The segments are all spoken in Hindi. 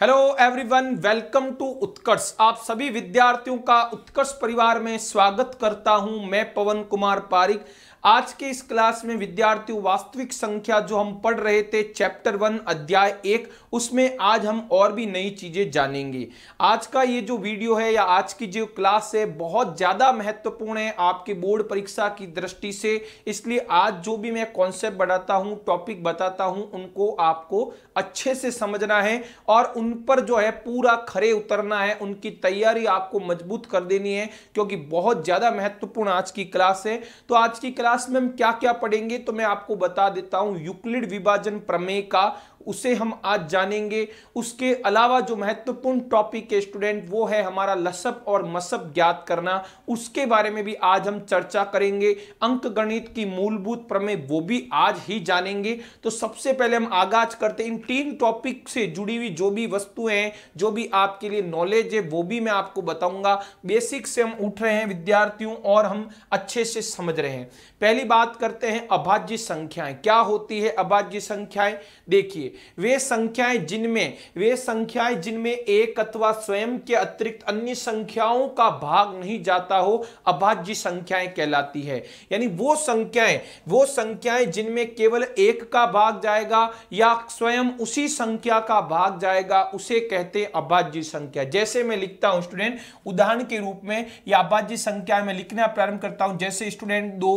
hello everyone welcome to Utkarsh आप सभी विद्यार्थियों का उत्कर्ष परिवार में स्वागत करता हूं मैं पवन कुमार पारिक आज के इस क्लास में विद्यार्थियों वास्तविक संख्या जो हम पढ़ रहे थे चैप्टर वन अध्याय एक उसमें आज हम और भी नई चीज़ें जानेंगे आज का ये जो वीडियो है या आज की जो क्लास है बहुत ज़्यादा महत्वपूर्ण है आपके बोर्ड परीक्षा की दृष्टि से इसलिए आज जो भी मैं कॉन्सेप्ट बढ़ाता हूँ टॉपिक बताता हूँ उनको आपको अच्छे से समझना है और उन पर जो है पूरा खरे उतरना है उनकी तैयारी आपको मजबूत कर देनी है क्योंकि बहुत ज़्यादा महत्वपूर्ण आज की क्लास है तो आज की क्लास क्लास में हम क्या क्या पढ़ेंगे तो मैं आपको बता देता हूं यूक्लिड विभाजन प्रमेय का उसे हम आज जानेंगे उसके अलावा जो महत्वपूर्ण टॉपिक है स्टूडेंट वो है हमारा लसब और मसब ज्ञात करना उसके बारे में भी आज हम चर्चा करेंगे अंक गणित की मूलभूत प्रमेय वो भी आज ही जानेंगे तो सबसे पहले हम आगाज करते इन तीन टॉपिक से जुड़ी हुई जो भी वस्तुएं हैं जो भी आपके लिए नॉलेज है वो भी मैं आपको बताऊंगा बेसिक से हम उठ रहे हैं विद्यार्थियों और हम अच्छे से समझ रहे हैं पहली बात करते हैं अभाज्य संख्याएं क्या होती है अभाज्य संख्याएं देखिए वे संख्याएं जिनमें वे संख्याएं जिनमें एक अथवा स्वयं के अतिरिक्त अन्य संख्याओं का भाग नहीं जाता हो अभाज्य संख्याएं कहलाती है यानी वो संख्याएं वो संख्याएं जिनमें केवल एक का भाग जाएगा या स्वयं उसी संख्या का भाग जाएगा उसे कहते अभाज्य संख्या जैसे मैं लिखता हूं स्टूडेंट उदाहरण के रूप में या अभाज्य संख्या में लिखना प्रारंभ करता हूं जैसे स्टूडेंट दो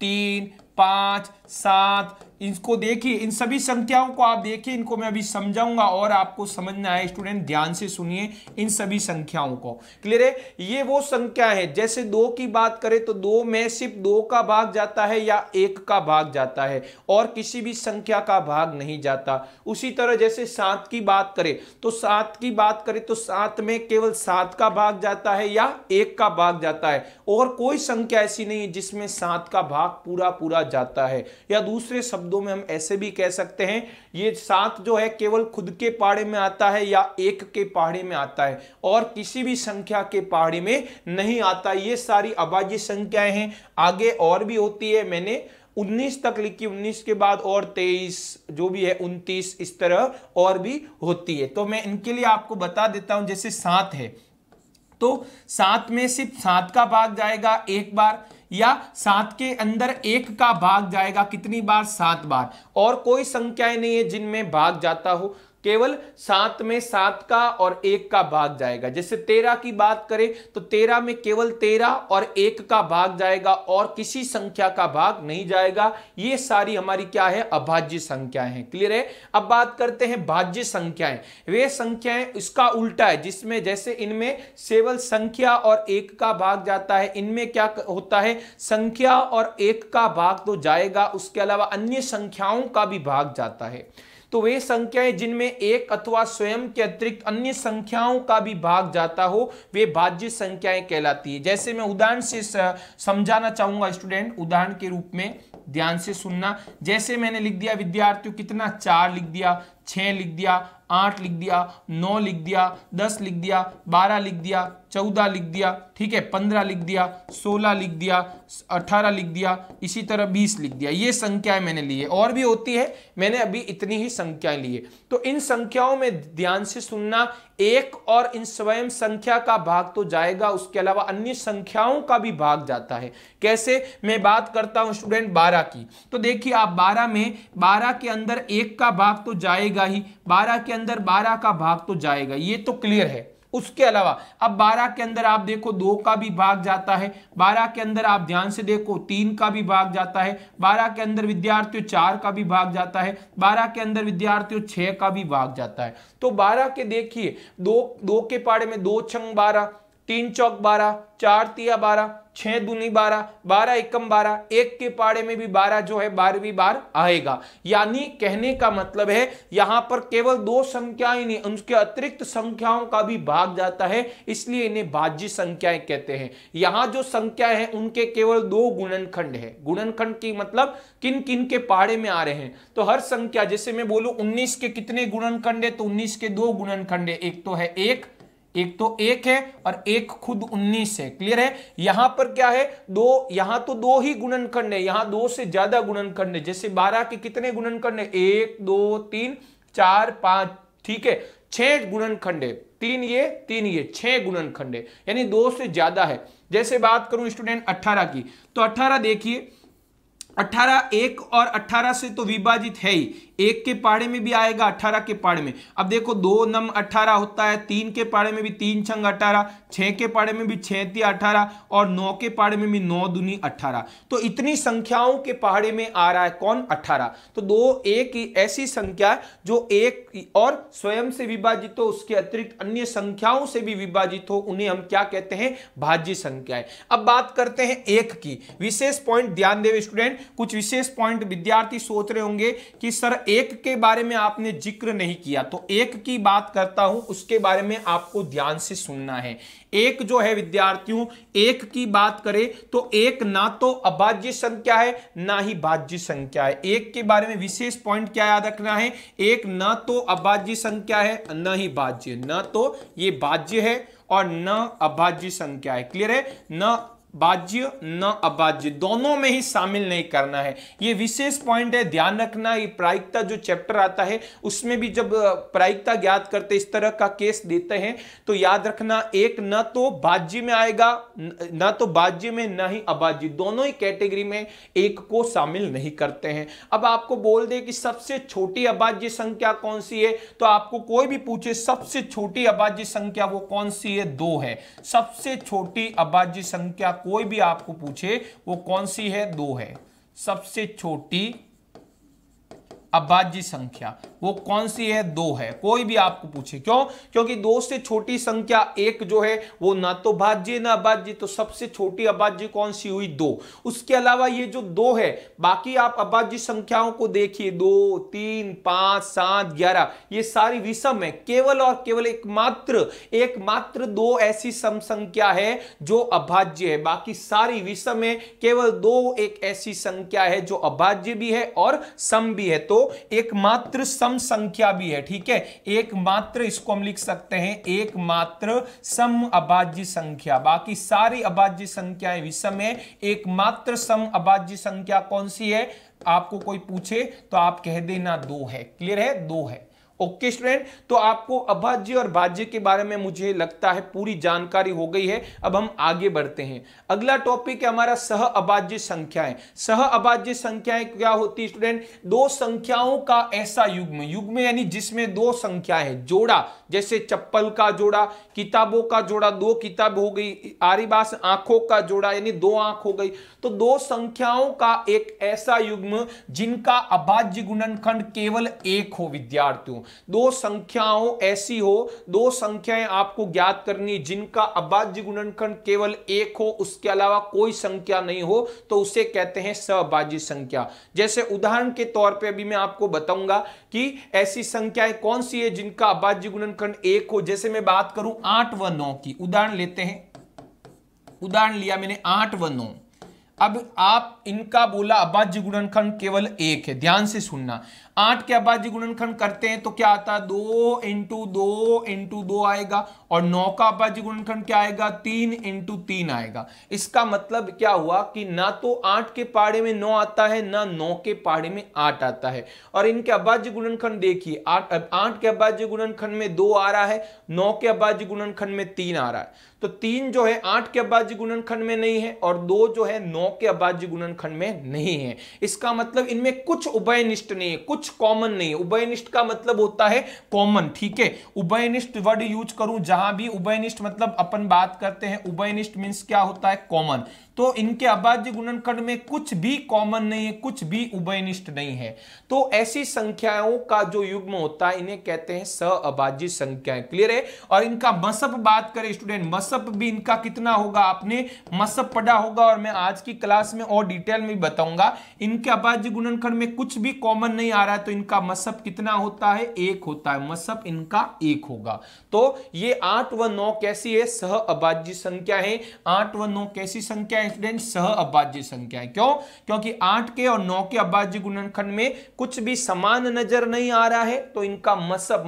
तीन पांच सात इनको देखिए इन सभी संख्याओं को आप देखिए इनको मैं अभी समझाऊंगा और आपको समझना है स्टूडेंट ध्यान से सुनिए इन सभी संख्याओं को क्लियर है ये वो संख्या है जैसे दो की बात करें तो दो में सिर्फ दो का भाग जाता है या एक का भाग जाता है और किसी भी संख्या का भाग नहीं जाता उसी तरह जैसे सात की बात करें तो सात की बात करें तो सात में केवल सात का भाग जाता है या एक का भाग जाता है और कोई संख्या ऐसी नहीं है जिसमें सात का भाग पूरा पूरा जाता है या दूसरे शब्द शब्दों में हम ऐसे भी कह सकते हैं ये सात जो है केवल खुद के पहाड़े में आता है या एक के पहाड़े में आता है और किसी भी संख्या के पहाड़े में नहीं आता ये सारी अभाज्य संख्याएं हैं आगे और भी होती है मैंने 19 तक लिखी 19 के बाद और 23 जो भी है 29 इस तरह और भी होती है तो मैं इनके लिए आपको बता देता हूं जैसे सात है तो सात में सिर्फ सात का भाग जाएगा एक बार या सात के अंदर एक का भाग जाएगा कितनी बार सात बार और कोई संख्याएं नहीं है जिनमें भाग जाता हो केवल सात में सात का और एक का भाग जाएगा जैसे तेरह की बात करें तो तेरह में केवल तेरह और एक का भाग जाएगा और किसी संख्या का भाग नहीं जाएगा ये सारी हमारी क्या है अभाज्य संख्याएं हैं क्लियर है अब बात करते हैं भाज्य संख्याएं वे संख्याएं उसका उल्टा है जिसमें जैसे इनमें केवल संख्या और एक का भाग जाता है इनमें क्या होता है संख्या और एक का भाग तो जाएगा उसके अलावा अन्य संख्याओं का भी भाग जाता है तो वे संख्याएं जिनमें एक अथवा स्वयं के अतिरिक्त अन्य संख्याओं का भी भाग जाता हो वे भाज्य संख्याएं कहलाती है जैसे मैं उदाहरण से समझाना चाहूंगा स्टूडेंट उदाहरण के रूप में ध्यान से सुनना जैसे मैंने लिख दिया विद्यार्थियों कितना चार लिख दिया छः लिख दिया आठ लिख दिया नौ लिख दिया दस लिख दिया बारह लिख दिया चौदह लिख दिया ठीक है पंद्रह लिख दिया सोलह लिख दिया अठारह लिख दिया इसी तरह बीस लिख दिया ये संख्याएं मैंने ली है और भी होती है मैंने अभी इतनी ही संख्याएं ली है तो इन संख्याओं में ध्यान से सुनना एक और इन स्वयं संख्या का भाग तो जाएगा उसके अलावा अन्य संख्याओं का भी भाग जाता है कैसे मैं बात करता हूँ स्टूडेंट बारह की तो देखिए आप बारह में बारह के अंदर एक का भाग तो जाएगा जाएगा ही बारह के अंदर बारह का भाग तो जाएगा ये तो क्लियर है उसके अलावा अब 12 के अंदर आप देखो दो का भी भाग जाता है 12 के अंदर आप ध्यान से देखो तीन का भी भाग जाता है 12 के अंदर विद्यार्थियों चार का भी भाग जाता है 12 के अंदर विद्यार्थियों छः का भी भाग जाता है तो 12 के देखिए दो दो के पाड़े में दो छंग बारह तीन चौक बारह चार तिया बारह छह दूनी बारह बारह एकम बारह एक के पाड़े में भी बारह जो है बारहवीं बार आएगा यानी कहने का मतलब है यहां पर केवल दो संख्याएं नहीं उसके अतिरिक्त संख्याओं का भी भाग जाता है इसलिए इन्हें भाज्य संख्याएं कहते हैं यहां जो संख्या है उनके केवल दो गुणनखंड है गुणनखंड की मतलब किन किन के पाड़े में आ रहे हैं तो हर संख्या जैसे मैं बोलू उन्नीस के कितने गुणनखंड है तो उन्नीस के दो गुणनखंड है एक तो है एक एक तो एक है और एक खुद उन्नीस है क्लियर है यहां पर क्या है दो यहां तो दो ही गुणन है यहां दो से ज्यादा गुणन करने जैसे बारह के कितने गुणन करने एक दो तीन चार पांच ठीक है छह गुणन खंडे तीन ये तीन ये छह गुणन खंडे यानी दो से ज्यादा है जैसे बात करूं स्टूडेंट अट्ठारह की तो अट्ठारह देखिए अट्ठारह एक और अट्ठारह से तो विभाजित है ही एक के पहाड़े में भी आएगा अठारह के पहाड़े में अब देखो दो नम अठारह होता है तीन के पहाड़े में भी तीन छंग अठारह छः के पहाड़े में भी छः ती अठारह और नौ के पहाड़े में भी नौ दुनी अठारह तो इतनी संख्याओं के पहाड़े में आ रहा है कौन अठारह तो दो एक ऐसी संख्या जो एक और स्वयं से विभाजित हो उसके अतिरिक्त अन्य संख्याओं से भी विभाजित हो उन्हें हम क्या कहते हैं भाज्य संख्या अब बात करते हैं एक की विशेष पॉइंट ध्यान देवे स्टूडेंट कुछ विशेष पॉइंट विद्यार्थी सोच रहे होंगे कि सर एक के बारे में आपने जिक्र नहीं किया तो एक की बात करता हूं उसके बारे में आपको ध्यान से सुनना है एक जो है विद्यार्थियों एक की बात करें तो एक ना तो अभाज्य संख्या है ना ही भाज्य संख्या है एक के बारे में विशेष पॉइंट क्या याद रखना है एक ना तो अभाज्य संख्या है न ही भाज्य न तो ये भाज्य है और न अभाज्य संख्या है क्लियर है न बाज्य न अबाज्य दोनों में ही शामिल नहीं करना है ये विशेष पॉइंट है ध्यान रखना ये प्रायिकता जो चैप्टर आता है उसमें भी जब प्रायिकता ज्ञात करते इस तरह का केस देते हैं तो याद रखना एक न तो बाज्य में आएगा न तो बाज्य में न ही अबाज्य दोनों ही कैटेगरी में एक को शामिल नहीं करते हैं अब आपको बोल दे कि सबसे छोटी अबाज्य संख्या कौन सी है तो आपको कोई भी पूछे सबसे छोटी अबाज्य संख्या वो कौन सी है दो है सबसे छोटी अबाज्य संख्या कोई भी आपको पूछे वो कौन सी है दो है सबसे छोटी अभाज्य संख्या वो कौन सी है दो है कोई भी आपको पूछे क्यों क्योंकि दो से छोटी संख्या एक जो है वो ना तो भाज्य ना अभाज्य तो सबसे छोटी अभाज्य कौन सी हुई दो उसके अलावा ये जो दो है बाकी आप अभाज्य संख्याओं को देखिए दो तीन पांच सात ग्यारह ये सारी विषम है केवल और केवल एकमात्र एकमात्र दो ऐसी सम संख्या है जो अभाज्य है बाकी सारी विषम है केवल दो एक ऐसी संख्या है जो अभाज्य भी है और सम भी है तो एकमात्र सम संख्या भी है ठीक है एकमात्र इसको हम लिख सकते हैं एकमात्र सम अभाज्य संख्या बाकी सारी अभाज्य संख्याएं विषम है एकमात्र सम अभाज्य संख्या कौन सी है आपको कोई पूछे तो आप कह देना दो है क्लियर है दो है ओके स्टूडेंट तो आपको अभाज्य और भाज्य के बारे में मुझे लगता है पूरी जानकारी हो गई है अब हम आगे बढ़ते हैं अगला टॉपिक है हमारा सह अभाज्य संख्याएं सह अभाज्य संख्याएं क्या होती है स्टूडेंट दो संख्याओं का ऐसा युग्म युग्म यानी जिसमें दो संख्या है जोड़ा जैसे चप्पल का जोड़ा किताबों का जोड़ा दो किताब हो गई आरिबास आंखों का जोड़ा यानी दो आंख हो गई तो दो संख्याओं का एक ऐसा युग्म जिनका अभाज्य गुणनखंड केवल एक हो विद्यार्थियों दो संख्याओं ऐसी हो दो संख्याएं आपको ज्ञात करनी जिनका अभाज्य गुणनखंड केवल एक हो उसके अलावा कोई संख्या नहीं हो तो उसे कहते हैं सभाज्य संख्या जैसे उदाहरण के तौर पे अभी मैं आपको बताऊंगा कि ऐसी संख्याएं कौन सी है जिनका अभाज्य गुणनखंड एक हो जैसे मैं बात करूं आठ व नौ की उदाहरण लेते हैं उदाहरण लिया मैंने आठ व नौ अब आप इनका बोला अभाज्य गुणनखंड केवल एक है ध्यान से सुनना आठ के अभाज्य गुणनखंड करते हैं तो क्या आता है दो इंटू दो इंटू दो आएगा और नौ का अभाज्य गुणनखंड क्या आएगा तीन इंटू तीन आएगा इसका मतलब क्या हुआ कि ना तो आठ के पहाड़े में नौ आता है ना नौ के पहाड़े में आठ आता है और इनके अभाज्य गुणनखंड देखिए आठ के अभाज्य गुणनखंड में दो आ रहा है नौ के अभाज्य गुणनखंड में तीन आ रहा है तो तीन जो है आठ के अभाज्य गुणनखंड में नहीं है और दो जो है नौ के अभाज्य गुणनखंड में नहीं है इसका मतलब इनमें कुछ उभयनिष्ठ नहीं है कुछ कॉमन नहीं है उभयनिष्ठ का मतलब होता है कॉमन ठीक है उभयनिष्ठ वर्ड यूज करूं जहां भी उभयनिष्ठ मतलब अपन बात करते हैं उभयनिष्ठ मीन्स क्या होता है कॉमन तो इनके अभाज्य गुणनखंड में कुछ भी कॉमन नहीं है कुछ भी उभयनिष्ठ नहीं है तो ऐसी संख्याओं का जो युग्म होता है इन्हें कहते हैं सअभाज्य संख्याएं क्लियर है और इनका मसप बात करें स्टूडेंट मसप भी इनका कितना होगा आपने मसप पढ़ा होगा और मैं आज की क्लास में और डिटेल में बताऊंगा इनके अभाज्य गुणनखंड में कुछ भी कॉमन नहीं आ रहा है तो इनका मसप कितना होता है एक होता है मसप इनका एक होगा तो ये आठ व नौ कैसी है सह अभाज्य संख्या है आठ व नौ कैसी संख्या है इंसिडेंट सह अभाज्य संख्या है क्यों क्योंकि आठ के और नौ के अभाज्य गुणनखंड में कुछ भी समान नजर नहीं आ रहा है तो इनका मसब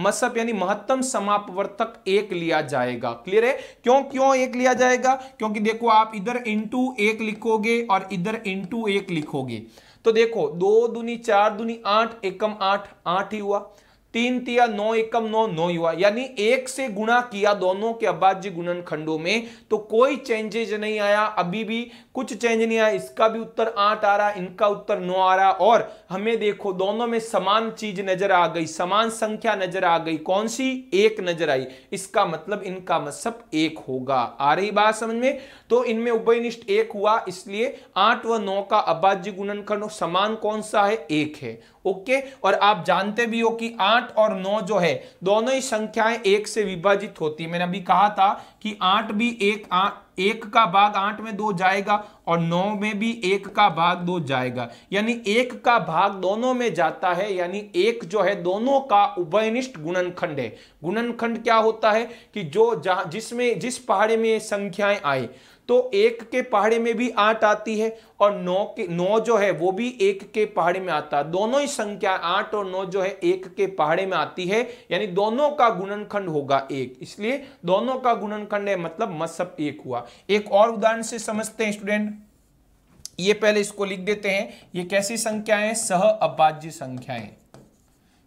मसब यानी महत्तम समापवर्तक एक लिया जाएगा क्लियर है क्यों क्यों एक लिया जाएगा क्योंकि देखो आप इधर इंटू एक लिखोगे और इधर इंटू एक लिखोगे तो देखो दो दुनी चार दुनी आठ एकम आठ आठ ही हुआ तीन तिया नौ एकम नौ नौ युवा यानी एक से गुणा किया दोनों के अभाज्य गुणन खंडों में तो कोई चेंजेज नहीं आया अभी भी कुछ चेंज नहीं आया इसका भी उत्तर आठ आ रहा इनका उत्तर नौ आ रहा और हमें देखो दोनों में समान चीज नजर आ गई समान संख्या नजर आ गई कौन सी एक नजर आई इसका मतलब इनका मतलब एक होगा आ रही बात समझ में तो इनमें उभयनिष्ठ एक हुआ इसलिए आठ व नौ का अभाज्य गुणनखंड समान कौन सा है एक है ओके और आप जानते भी हो कि आठ और नौ जो है दोनों ही संख्याएं एक से विभाजित होती है मैंने अभी कहा था कि आठ भी एक आ, एक का भाग आठ में दो जाएगा और नौ में भी एक का भाग दो जाएगा यानी एक का भाग दोनों में जाता है यानी एक जो है दोनों का उभयनिष्ठ गुणनखंड है गुणनखंड क्या होता है कि जो जिसमें जिस पहाड़े में संख्याएं आए तो एक के पहाड़े में भी आठ आती है और नौ के नौ जो है वो भी एक के पहाड़े में आता है दोनों ही संख्या आठ और नौ जो है एक के पहाड़े में आती है यानी दोनों का गुणनखंड होगा एक इसलिए दोनों का गुणनखंड है मतलब मसप एक हुआ एक और उदाहरण से समझते हैं स्टूडेंट ये पहले इसको लिख देते हैं ये कैसी संख्या है सह अभाज्य संख्याएं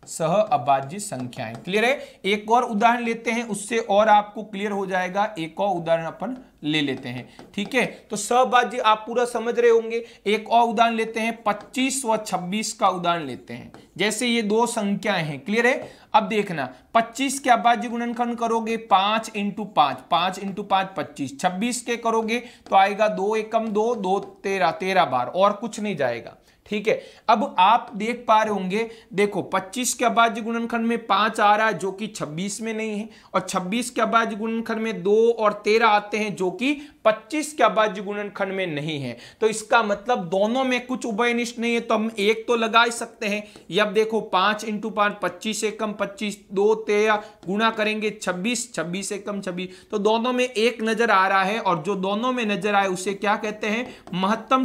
सह अभाज्य संख्याएं क्लियर है एक और उदाहरण लेते हैं उससे और आपको क्लियर हो जाएगा एक और उदाहरण अपन ले लेते हैं ठीक है तो सहबाज्य आप पूरा समझ रहे होंगे एक और उदाहरण लेते हैं 25 व 26 का उदाहरण लेते हैं जैसे ये दो संख्याएं हैं क्लियर है अब देखना 25 के अभाज्य गुणनखंड करोगे पांच इंटू पांच पांच इंटू पांच पच्चीस छब्बीस के करोगे तो आएगा दो एकम दो दो तेरह तेरह बार और कुछ नहीं जाएगा ठीक है अब आप देख पा रहे होंगे देखो 25 के अभाज्य गुणनखंड में पांच आ रहा है जो कि 26 में नहीं है और 26 के अभाज्य गुणनखंड में दो और तेरह आते हैं जो कि 25 के अभाज्य गुणनखंड में नहीं है तो इसका मतलब दोनों में कुछ उभयनिष्ठ नहीं है तो हम एक तो लगा ही सकते हैं अब देखो पांच इंटू पांच पच्चीस एकम पच्चीस दो तेरह गुणा करेंगे छब्बीस छब्बीस एकम छब्बीस तो दोनों में एक नजर आ रहा है और जो दोनों में नजर आए उसे क्या कहते हैं महत्तम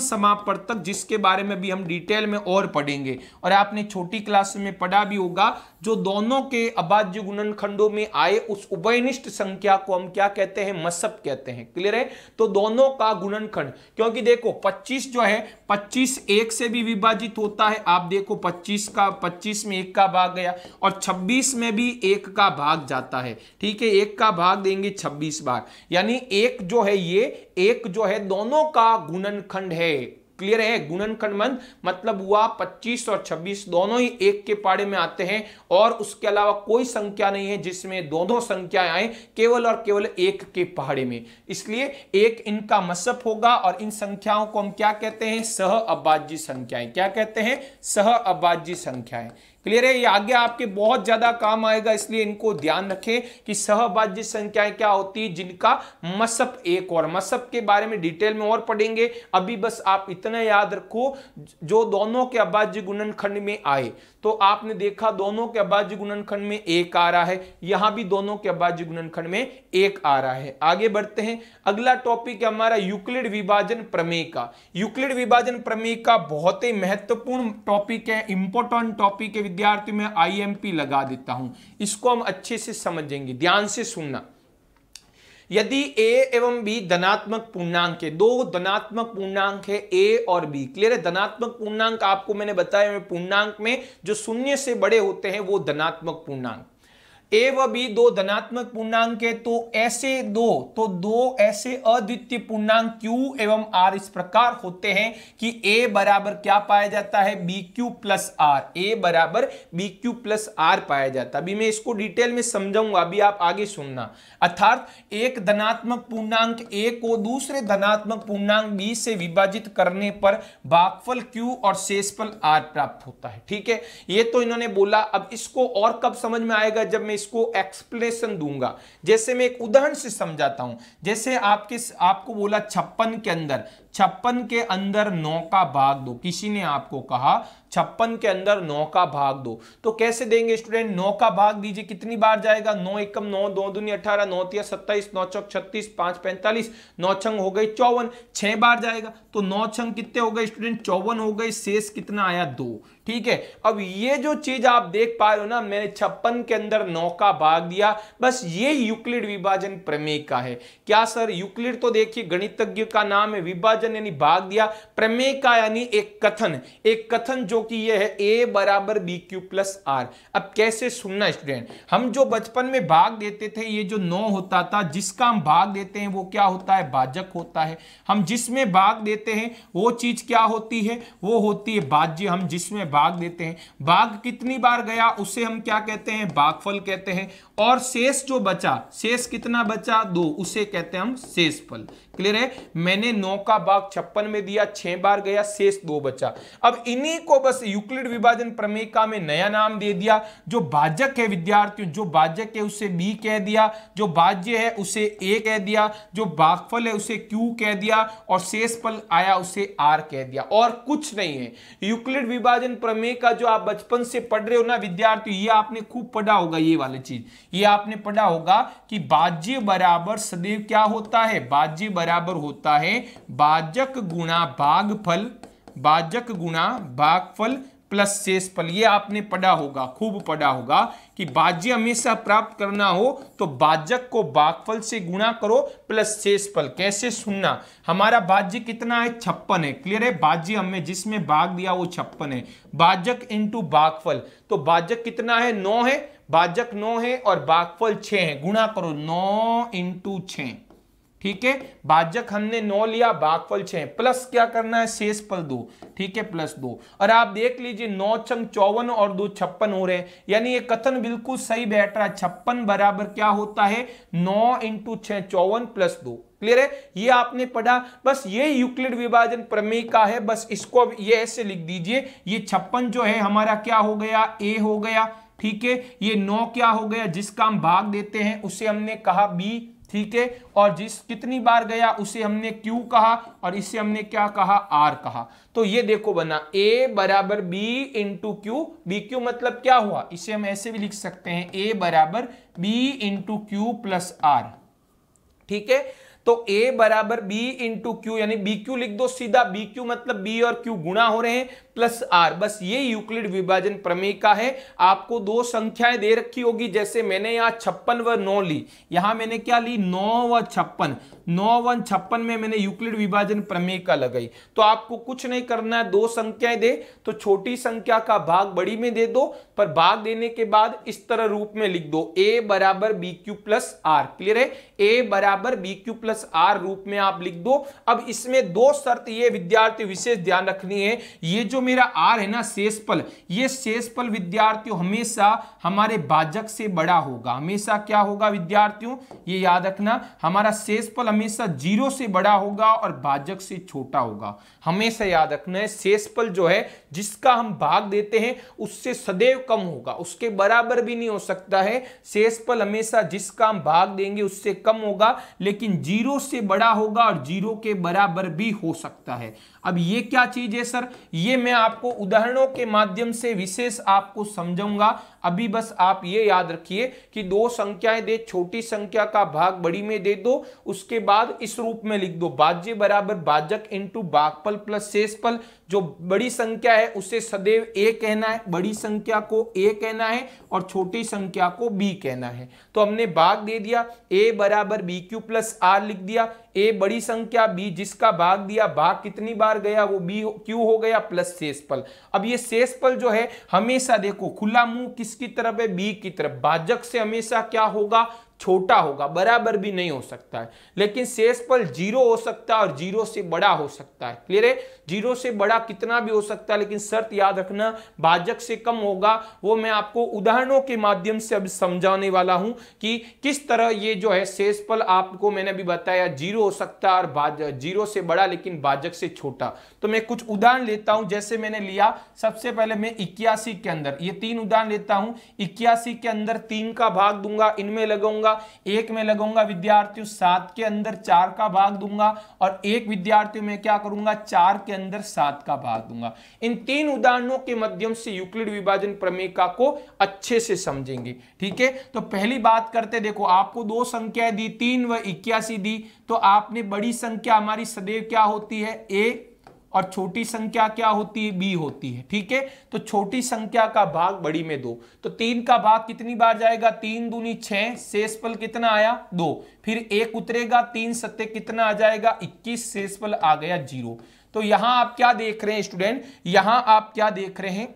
तक जिसके बारे में भी हम डिटेल में और पढ़ेंगे और आपने छोटी क्लास में पढ़ा भी होगा जो दोनों के अबाध्य गुणनखंडों में आए उस उभयनिष्ठ संख्या को हम क्या कहते हैं मसब कहते हैं क्लियर है तो दोनों का गुणनखंड क्योंकि देखो 25 जो है 25 एक से भी विभाजित होता है आप देखो 25 का 25 में एक का भाग गया और 26 में भी एक का भाग जाता है ठीक है एक का भाग देंगे 26 बार यानी एक जो है ये एक जो है दोनों का गुणनखंड है क्लियर है गुणनखंड मतलब हुआ 25 और 26 दोनों ही एक के पाड़े में आते हैं और उसके अलावा कोई संख्या नहीं है जिसमें दोनों संख्याएं आए केवल और केवल एक के पहाड़े में इसलिए एक इनका मसप होगा और इन संख्याओं को हम क्या कहते हैं सह अबाज्य संख्याएं क्या कहते हैं सह अबाज्य संख्याएं क्लियर है ये आगे आपके बहुत ज्यादा काम आएगा इसलिए इनको ध्यान रखें कि सहभाज्य संख्याएं क्या होती है जिनका मसप एक और मसप के बारे में डिटेल में और पढ़ेंगे अभी बस आप इतना याद रखो जो दोनों के अभाज्य गुणनखंड में आए तो आपने देखा दोनों के अभाज्य गुणनखंड में एक आ रहा है यहां भी दोनों के अभाज्य गुणनखंड में एक आ रहा है आगे बढ़ते हैं अगला टॉपिक है हमारा यूक्लिड विभाजन प्रमेय का यूक्लिड विभाजन प्रमेय का बहुत ही महत्वपूर्ण टॉपिक है इंपॉर्टेंट टॉपिक है विद्यार्थी में आईएमपी लगा देता हूं इसको हम अच्छे से समझेंगे ध्यान से सुनना यदि ए एवं बी धनात्मक पूर्णांक है दो धनात्मक पूर्णांक है ए और बी क्लियर है धनात्मक पूर्णांक आपको मैंने बताया पूर्णांक में जो शून्य से बड़े होते हैं वो धनात्मक पूर्णांक ए व बी दो धनात्मक पूर्णांक है तो ऐसे दो तो दो ऐसे अद्वितीय पूर्णांक क्यू एवं आर इस प्रकार होते हैं कि ए बराबर क्या पाया जाता है B Q plus R A बराबर बी क्यू प्लस आर पाया जाता है अभी मैं इसको डिटेल में समझाऊंगा अभी आप आगे सुनना अर्थात एक धनात्मक पूर्णांक ए को दूसरे धनात्मक पूर्णांक बी से विभाजित करने पर भागफल क्यू और शेषफल आर प्राप्त होता है ठीक है ये तो इन्होंने बोला अब इसको और कब समझ में आएगा जब मैं इसको एक्सप्लेनेशन दूंगा जैसे मैं एक उदाहरण से समझाता हूं जैसे आपके आपको बोला छप्पन के अंदर छप्पन के अंदर नौ का भाग दो किसी ने आपको कहा छप्पन के अंदर नौ का भाग दो तो कैसे देंगे स्टूडेंट नौ का भाग दीजिए कितनी बार जाएगा नौ एकम नौ दो दुनिया अठारह नौ तीस सत्ताईस नौ चौक छत्तीस पांच पैंतालीस नौ छंग हो गई चौवन छह बार जाएगा तो नौ छंग कितने हो गए स्टूडेंट चौवन हो गए शेष कितना आया दो ठीक है अब ये जो चीज आप देख पा रहे हो ना मैंने छप्पन के अंदर नौ का भाग दिया बस ये यूक्लिड विभाजन प्रमेय का है क्या सर यूक्लिड तो देखिए गणितज्ञ का नाम है विभाजन विभाजन यानी भाग दिया प्रमेय का यानी एक कथन एक कथन जो कि यह है ए बराबर बी क्यू प्लस आर अब कैसे सुनना स्टूडेंट हम जो बचपन में भाग देते थे ये जो नौ होता था जिसका हम भाग देते हैं वो क्या होता है भाजक होता है हम जिसमें भाग देते हैं वो चीज क्या होती है वो होती है भाज्य हम जिसमें भाग देते हैं भाग कितनी बार गया उसे हम क्या कहते हैं भागफल कहते हैं और शेष जो बचा शेष कितना बचा दो उसे कहते हैं हम शेष फल क्लियर है मैंने नौ का भाग छप्पन में दिया छह बार गया शेष दो बचा अब इन्हीं को बस यूक्लिड विभाजन प्रमेय का में नया नाम दे दिया जो भाजक है विद्यार्थियों जो भाजक है उसे बी कह दिया जो भाज्य है उसे ए कह दिया जो भागफल है उसे क्यू कह दिया और शेष फल आया उसे आर कह दिया और कुछ नहीं है यूक्लिड विभाजन प्रमेय का जो आप बचपन से पढ़ रहे हो ना विद्यार्थी ये आपने खूब पढ़ा होगा ये वाली चीज ये आपने पढ़ा होगा कि बाज्य बराबर सदैव क्या होता है बाज्य बराबर होता है बाजक गुणा भागफल बाजक गुणा भागफल प्लस शेष फल ये आपने पढ़ा होगा खूब पढ़ा होगा कि बाज्य हमेशा प्राप्त करना हो तो बाजक को बागफल से गुणा करो प्लस शेष फल कैसे सुनना हमारा बाज्य कितना है छप्पन है क्लियर है बाज्य हमें जिसमें भाग दिया वो छप्पन है बाजक इंटू बागफल तो बाजक कितना है नौ है बाजक नौ है और बागफल छ है गुणा करो नौ इंटू छः ठीक है भाजक हमने नौ लिया भागफल छह प्लस क्या करना है शेष पर दो ठीक है प्लस दो और आप देख लीजिए नौ चंग चौवन और दो छप्पन हो रहे हैं यानी ये कथन बिल्कुल सही बैठ रहा है छप्पन बराबर क्या होता है नौ इंटू छ चौवन प्लस दो क्लियर है ये आपने पढ़ा बस ये यूक्लिड विभाजन प्रमेय का है बस इसको अब ये ऐसे लिख दीजिए ये छप्पन जो है हमारा क्या हो गया ए हो गया ठीक है ये नौ क्या हो गया जिसका हम भाग देते हैं उसे हमने कहा बी ठीक है और जिस कितनी बार गया उसे हमने Q कहा और इसे हमने क्या कहा R कहा तो ये देखो बना A बराबर B into Q B Q मतलब क्या हुआ इसे हम ऐसे भी लिख सकते हैं A बराबर B into Q plus R ठीक है तो ए बराबर बी इंटू क्यू यानी बी क्यू लिख दो सीधा बी क्यू मतलब बी और क्यू गुणा हो रहे हैं प्लस आर बस ये यूक्लिड विभाजन प्रमेय का है आपको दो संख्याएं दे रखी होगी जैसे मैंने यहां छप्पन व नौ ली यहां मैंने क्या ली नौ व छप्पन नौ वन छप्पन में मैंने यूक्लिड विभाजन प्रमेय का लगाई तो आपको कुछ नहीं करना है दो संख्याएं दे तो छोटी संख्या का भाग बड़ी में दे दो पर भाग देने के बाद इस तरह रूप में लिख दो ए बराबर B Q plus R clear है ए बराबर बी क्यू प्लस आर रूप में आप लिख दो अब इसमें दो शर्त ये विद्यार्थी विशेष ध्यान रखनी है ये जो मेरा आर है ना पल ये पल विद्यार्थियों हमेशा हमारे भाजक से बड़ा होगा हमेशा क्या होगा विद्यार्थियों ये याद रखना हमारा शेषफल हमेशा जीरो से बड़ा होगा और भाजक से छोटा होगा हमेशा याद रखना है शेषफल जो है जिसका हम भाग देते हैं उससे सदैव कम होगा उसके बराबर भी नहीं हो सकता है शेषफल हमेशा जिसका हम भाग देंगे उससे कम होगा लेकिन जीरो से बड़ा होगा और जीरो के बराबर भी हो सकता है अब ये क्या चीज है सर ये मैं आपको उदाहरणों के माध्यम से विशेष आपको समझाऊंगा अभी बस आप ये याद रखिए कि दो संख्याएं दे छोटी संख्या का भाग बड़ी में दे दो उसके बाद इस रूप में लिख दो बाज्य बराबर बाजक इंटू बागपल प्लस शेषपल जो बड़ी संख्या है उसे सदैव ए कहना है बड़ी संख्या को ए कहना है और छोटी संख्या को बी कहना है तो हमने भाग दे दिया ए बराबर बी क्यू प्लस आर लिख दिया ए बड़ी संख्या बी जिसका भाग दिया भाग कितनी बार गया वो बी क्यू हो गया प्लस शेषफल अब ये शेषफल जो है हमेशा देखो खुला मुंह किसकी तरफ है बी की तरफ भाजक से हमेशा क्या होगा छोटा होगा बराबर भी नहीं हो सकता है लेकिन शेष पल जीरो हो सकता है और जीरो से बड़ा हो सकता है क्लियर है जीरो से बड़ा कितना भी हो सकता है लेकिन शर्त याद रखना भाजक से कम होगा वो मैं आपको उदाहरणों के माध्यम से अभी समझाने वाला हूं कि किस तरह ये जो है शेष पल आपको मैंने अभी बताया जीरो हो सकता है और जीरो से बड़ा लेकिन भाजक से छोटा तो मैं कुछ उदाहरण लेता हूं जैसे मैंने लिया सबसे पहले मैं इक्यासी के अंदर ये तीन उदाहरण लेता हूं इक्यासी के अंदर तीन का भाग दूंगा इनमें लगाऊंगा एक में लगाऊंगा विद्यार्थियों सात के अंदर चार का भाग दूंगा और एक विद्यार्थी में क्या करूंगा चार के अंदर सात का भाग दूंगा इन तीन उदाहरणों के माध्यम से यूक्लिड विभाजन प्रमेका को अच्छे से समझेंगे ठीक है तो पहली बात करते देखो आपको दो संख्याएं दी तीन व इक्यासी दी तो आपने बड़ी संख्या हमारी सदैव क्या होती है ए और छोटी संख्या क्या होती है बी होती है ठीक है तो छोटी संख्या का भाग बड़ी में दो तो तीन का भाग कितनी बार जाएगा तीन दूनी छह शेष पल कितना आया दो फिर एक उतरेगा तीन सत्य कितना आ जाएगा इक्कीस शेष पल आ गया जीरो तो यहां आप क्या देख रहे हैं स्टूडेंट यहां आप क्या देख रहे हैं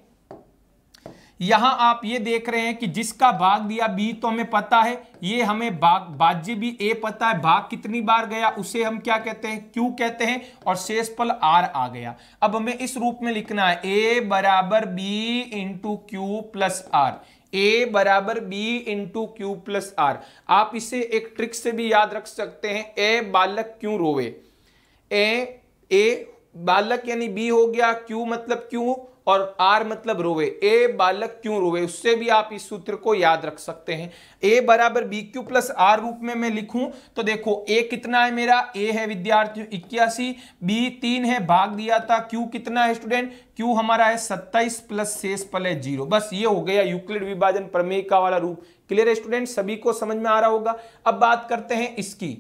यहां आप ये देख रहे हैं कि जिसका भाग दिया बी तो हमें पता है ये हमें भाग बाज्य भी ए पता है भाग कितनी बार गया उसे हम क्या कहते हैं क्यू कहते हैं और शेष पल आर आ गया अब हमें इस रूप में लिखना है ए बराबर B into Q plus R A बराबर B into Q plus R आप इसे एक ट्रिक से भी याद रख सकते हैं ए बालक क्यों रोवे ए ए बालक यानी बी हो गया क्यू मतलब क्यों और आर मतलब रोवे ए बालक क्यों रोवे उससे भी आप इस सूत्र को याद रख सकते हैं ए बराबर बी क्यू प्लस आर रूप में मैं लिखूं तो देखो ए कितना है मेरा ए है विद्यार्थियों इक्यासी बी तीन है भाग दिया था क्यू कितना है स्टूडेंट क्यू हमारा है सत्ताईस प्लस शेष पल है जीरो बस ये हो गया यूक्लिड विभाजन प्रमेय का वाला रूप क्लियर स्टूडेंट सभी को समझ में आ रहा होगा अब बात करते हैं इसकी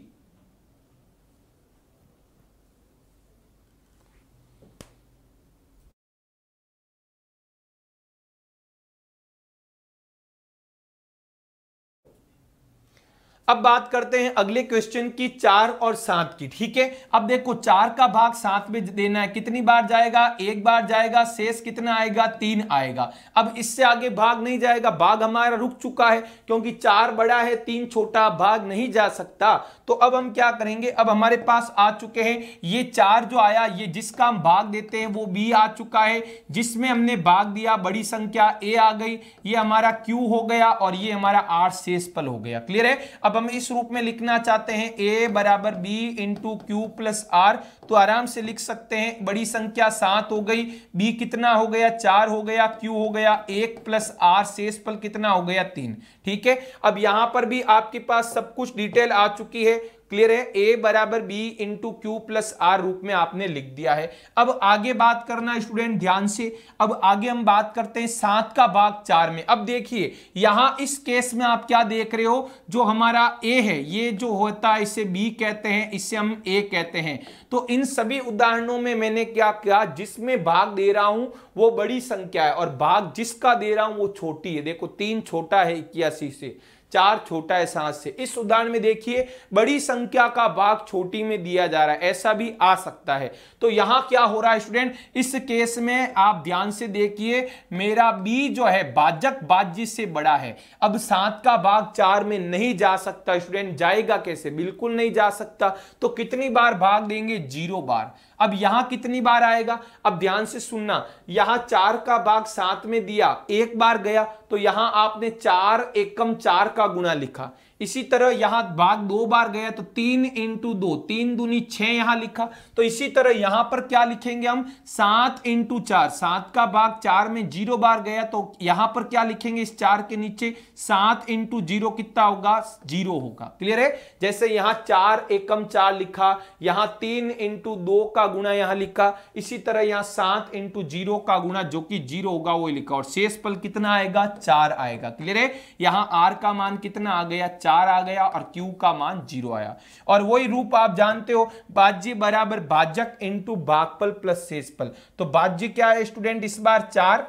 अब बात करते हैं अगले क्वेश्चन की चार और सात की ठीक है अब देखो चार का भाग सात में देना है कितनी बार जाएगा एक बार जाएगा शेष कितना आएगा तीन आएगा अब इससे आगे भाग नहीं जाएगा भाग हमारा रुक चुका है क्योंकि चार बड़ा है तीन छोटा भाग नहीं जा सकता तो अब हम क्या करेंगे अब हमारे पास आ चुके हैं ये चार जो आया ये जिसका हम भाग देते हैं वो बी आ चुका है जिसमें हमने भाग दिया बड़ी संख्या ए आ गई ये हमारा क्यू हो गया और ये हमारा आर शेष हो गया क्लियर है अब हम इस रूप में लिखना चाहते हैं ए बराबर B into Q plus R तो आराम से लिख सकते हैं बड़ी संख्या सात हो गई बी कितना हो गया चार हो गया क्यू हो गया एक प्लस आर शेष पल कितना हो गया तीन ठीक है अब यहां पर भी आपके पास सब कुछ डिटेल आ चुकी है क्लियर है ए बराबर B into Q plus R रूप में आपने लिख दिया है अब आगे बात करना स्टूडेंट ध्यान से अब आगे हम बात करते हैं सात का भाग चार में अब देखिए यहां इस केस में आप क्या देख रहे हो जो हमारा ए है ये जो होता है इसे बी कहते हैं इसे हम ए कहते हैं तो इन सभी उदाहरणों में मैंने क्या किया जिसमें भाग दे रहा हूं वो बड़ी संख्या है और भाग जिसका दे रहा हूं वो छोटी है देखो तीन छोटा है इक्यासी से चार छोटा है से इस उदाहरण में देखिए बड़ी संख्या का भाग छोटी में दिया जा रहा है ऐसा भी आ सकता है तो यहां क्या हो रहा है स्टूडेंट इस केस में आप ध्यान से देखिए मेरा बी जो है बाजक बाजी से बड़ा है अब सात का भाग चार में नहीं जा सकता स्टूडेंट जाएगा कैसे बिल्कुल नहीं जा सकता तो कितनी बार भाग देंगे जीरो बार अब यहां कितनी बार आएगा अब ध्यान से सुनना यहां चार का भाग सात में दिया एक बार गया तो यहां आपने चार एकम चार का गुणा लिखा इसी तरह यहां भाग दो बार गया तो तीन इंटू दो तीन दूनी छह यहां लिखा तो इसी तरह यहां पर क्या लिखेंगे हम सात इंटू चार सात का भाग चार में जीरो बार गया तो यहां पर क्या लिखेंगे इस चार के नीचे सात इंटू जीरो कितना होगा जीरो होगा क्लियर है जैसे यहां चार एकम चार लिखा यहां तीन इंटू दो का गुणा यहां लिखा इसी तरह यहां सात इंटू जीरो का गुणा जो कि जीरो होगा वो लिखा और शेष पल कितना आएगा चार आएगा क्लियर है यहां आर का मान कितना आ गया चार चार आ गया और क्यू का मान जीरो आया और वही रूप आप जानते हो बाज्य बराबर बाजक इंटू बागपल प्लस शेषपल तो बाज्य क्या है स्टूडेंट इस बार चार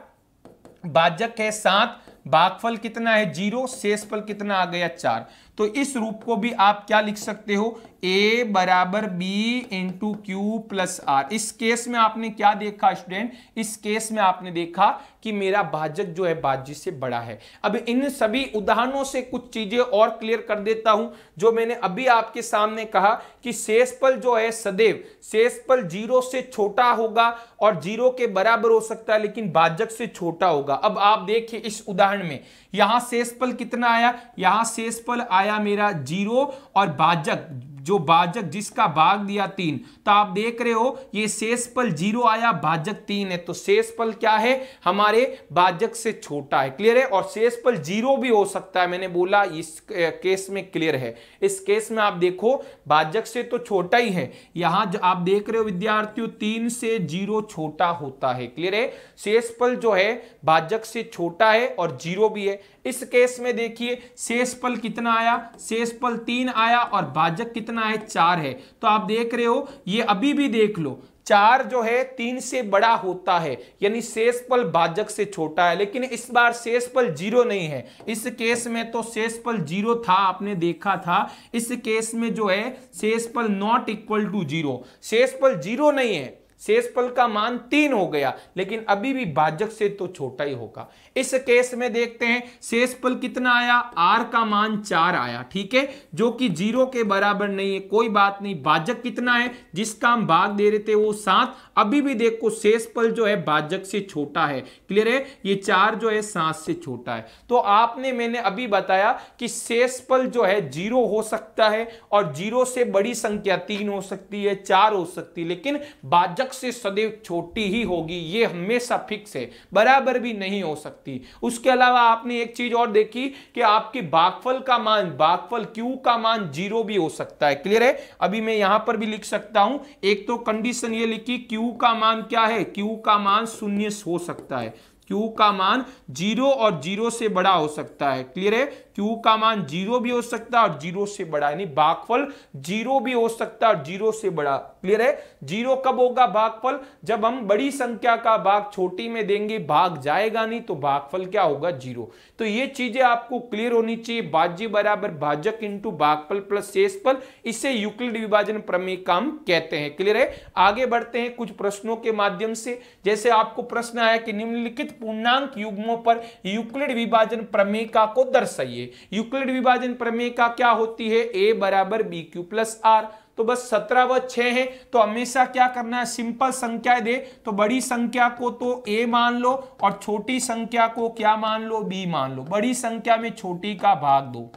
बाजक है सात बागफल कितना है जीरो शेषफल कितना आ गया चार तो इस रूप को भी आप क्या लिख सकते हो ए बराबर B into Q plus R इस केस में आपने क्या देखा स्टूडेंट इस केस में आपने देखा कि मेरा भाजक जो है बाजी से बड़ा है अब इन सभी उदाहरणों से कुछ चीजें और क्लियर कर देता हूं जो मैंने अभी आपके सामने कहा कि शेषफल जो है सदैव शेषफल जीरो से छोटा होगा और जीरो के बराबर हो सकता है लेकिन भाजक से छोटा होगा अब आप देखिए इस उदाहरण में यहां शेषफल कितना आया यहां शेषफल आया मेरा जीरो और भाजक जो भाजक जिसका भाग दिया तीन तो आप देख रहे हो ये शेष पल जीरो आया भाजक तीन है तो शेष पल क्या है हमारे भाजक से छोटा है क्लियर है और शेष पल जीरो भी हो सकता है मैंने बोला इस केस में क्लियर है इस केस में आप देखो भाजक से तो छोटा ही है यहां जो आप देख रहे हो विद्यार्थियों तीन से जीरो छोटा होता है क्लियर है शेष पल जो है भाजक से छोटा है और जीरो भी है इस केस में देखिए शेष पल कितना आया शेष पल तीन आया और भाजक कितना है चार है तो आप देख रहे हो ये अभी भी देख लो चार जो है तीन से बड़ा होता है यानी शेष पल भाजक से छोटा है लेकिन इस बार शेष पल जीरो नहीं है इस केस में तो शेष पल जीरो था आपने देखा था इस केस में जो है शेष पल नॉट इक्वल टू जीरो शेष पल जीरो नहीं है शेषफल का मान तीन हो गया लेकिन अभी भी भाजक से तो छोटा ही होगा इस केस में देखते हैं शेषफल कितना आया आर का मान चार आया ठीक है जो कि जीरो के बराबर नहीं है कोई बात नहीं भाजक कितना है जिसका हम भाग दे रहे थे वो सात अभी भी देखो शेषफल जो है भाजक से छोटा है क्लियर है ये चार जो है सात से छोटा है तो आपने मैंने अभी बताया कि शेषफल जो है जीरो हो सकता है और जीरो से बड़ी संख्या तीन हो सकती है चार हो सकती है लेकिन भाजक शतक से सदैव छोटी ही होगी ये हमेशा फिक्स है बराबर भी नहीं हो सकती उसके अलावा आपने एक चीज और देखी कि आपके बागफल का मान बागफल क्यू का मान जीरो भी हो सकता है क्लियर है अभी मैं यहां पर भी लिख सकता हूं एक तो कंडीशन ये लिखी क्यू का मान क्या है क्यू का मान शून्य हो सकता है क्यू का मान जीरो और जीरो से बड़ा हो सकता है क्लियर है क्यू का मान जीरो भी हो सकता है और जीरो से बड़ा यानी बागफल जीरो भी हो सकता है और जीरो से बड़ा क्लियर है जीरो कब होगा बागफल जब हम बड़ी संख्या का भाग छोटी में देंगे भाग जाएगा नहीं तो भागफल क्या होगा जीरो तो ये चीजें आपको क्लियर होनी चाहिए बाज्य बराबर भाजक इंटू भागफल प्लस शेषफल इसे यूक्लिड विभाजन प्रमेय काम कहते हैं क्लियर है आगे बढ़ते हैं कुछ प्रश्नों के माध्यम से जैसे आपको प्रश्न आया कि निम्नलिखित पूर्णांक युग्मों पर युक्लिड विभाजन प्रमेका को दर्शाइए युक्लिड विभाजन प्रमेका क्या होती है ए बराबर बी क्यू प्लस आर तो बस सत्रह व छह है तो हमेशा क्या करना है सिंपल संख्या दे तो बड़ी संख्या को तो ए मान लो और छोटी संख्या को क्या मान लो बी मान लो बड़ी संख्या में छोटी का भाग दो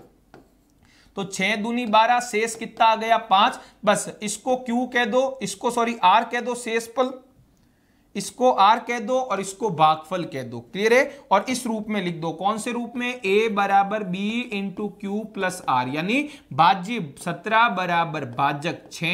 तो छह दूनी बारह शेष कितना आ गया पांच बस इसको क्यू कह दो इसको सॉरी आर कह दो शेष पल इसको आर कह दो और इसको भागफल कह दो क्लियर है और इस रूप में लिख दो कौन से रूप में ए बराबर B into Q plus R यानी बाजी सत्रह बराबर बाजक छ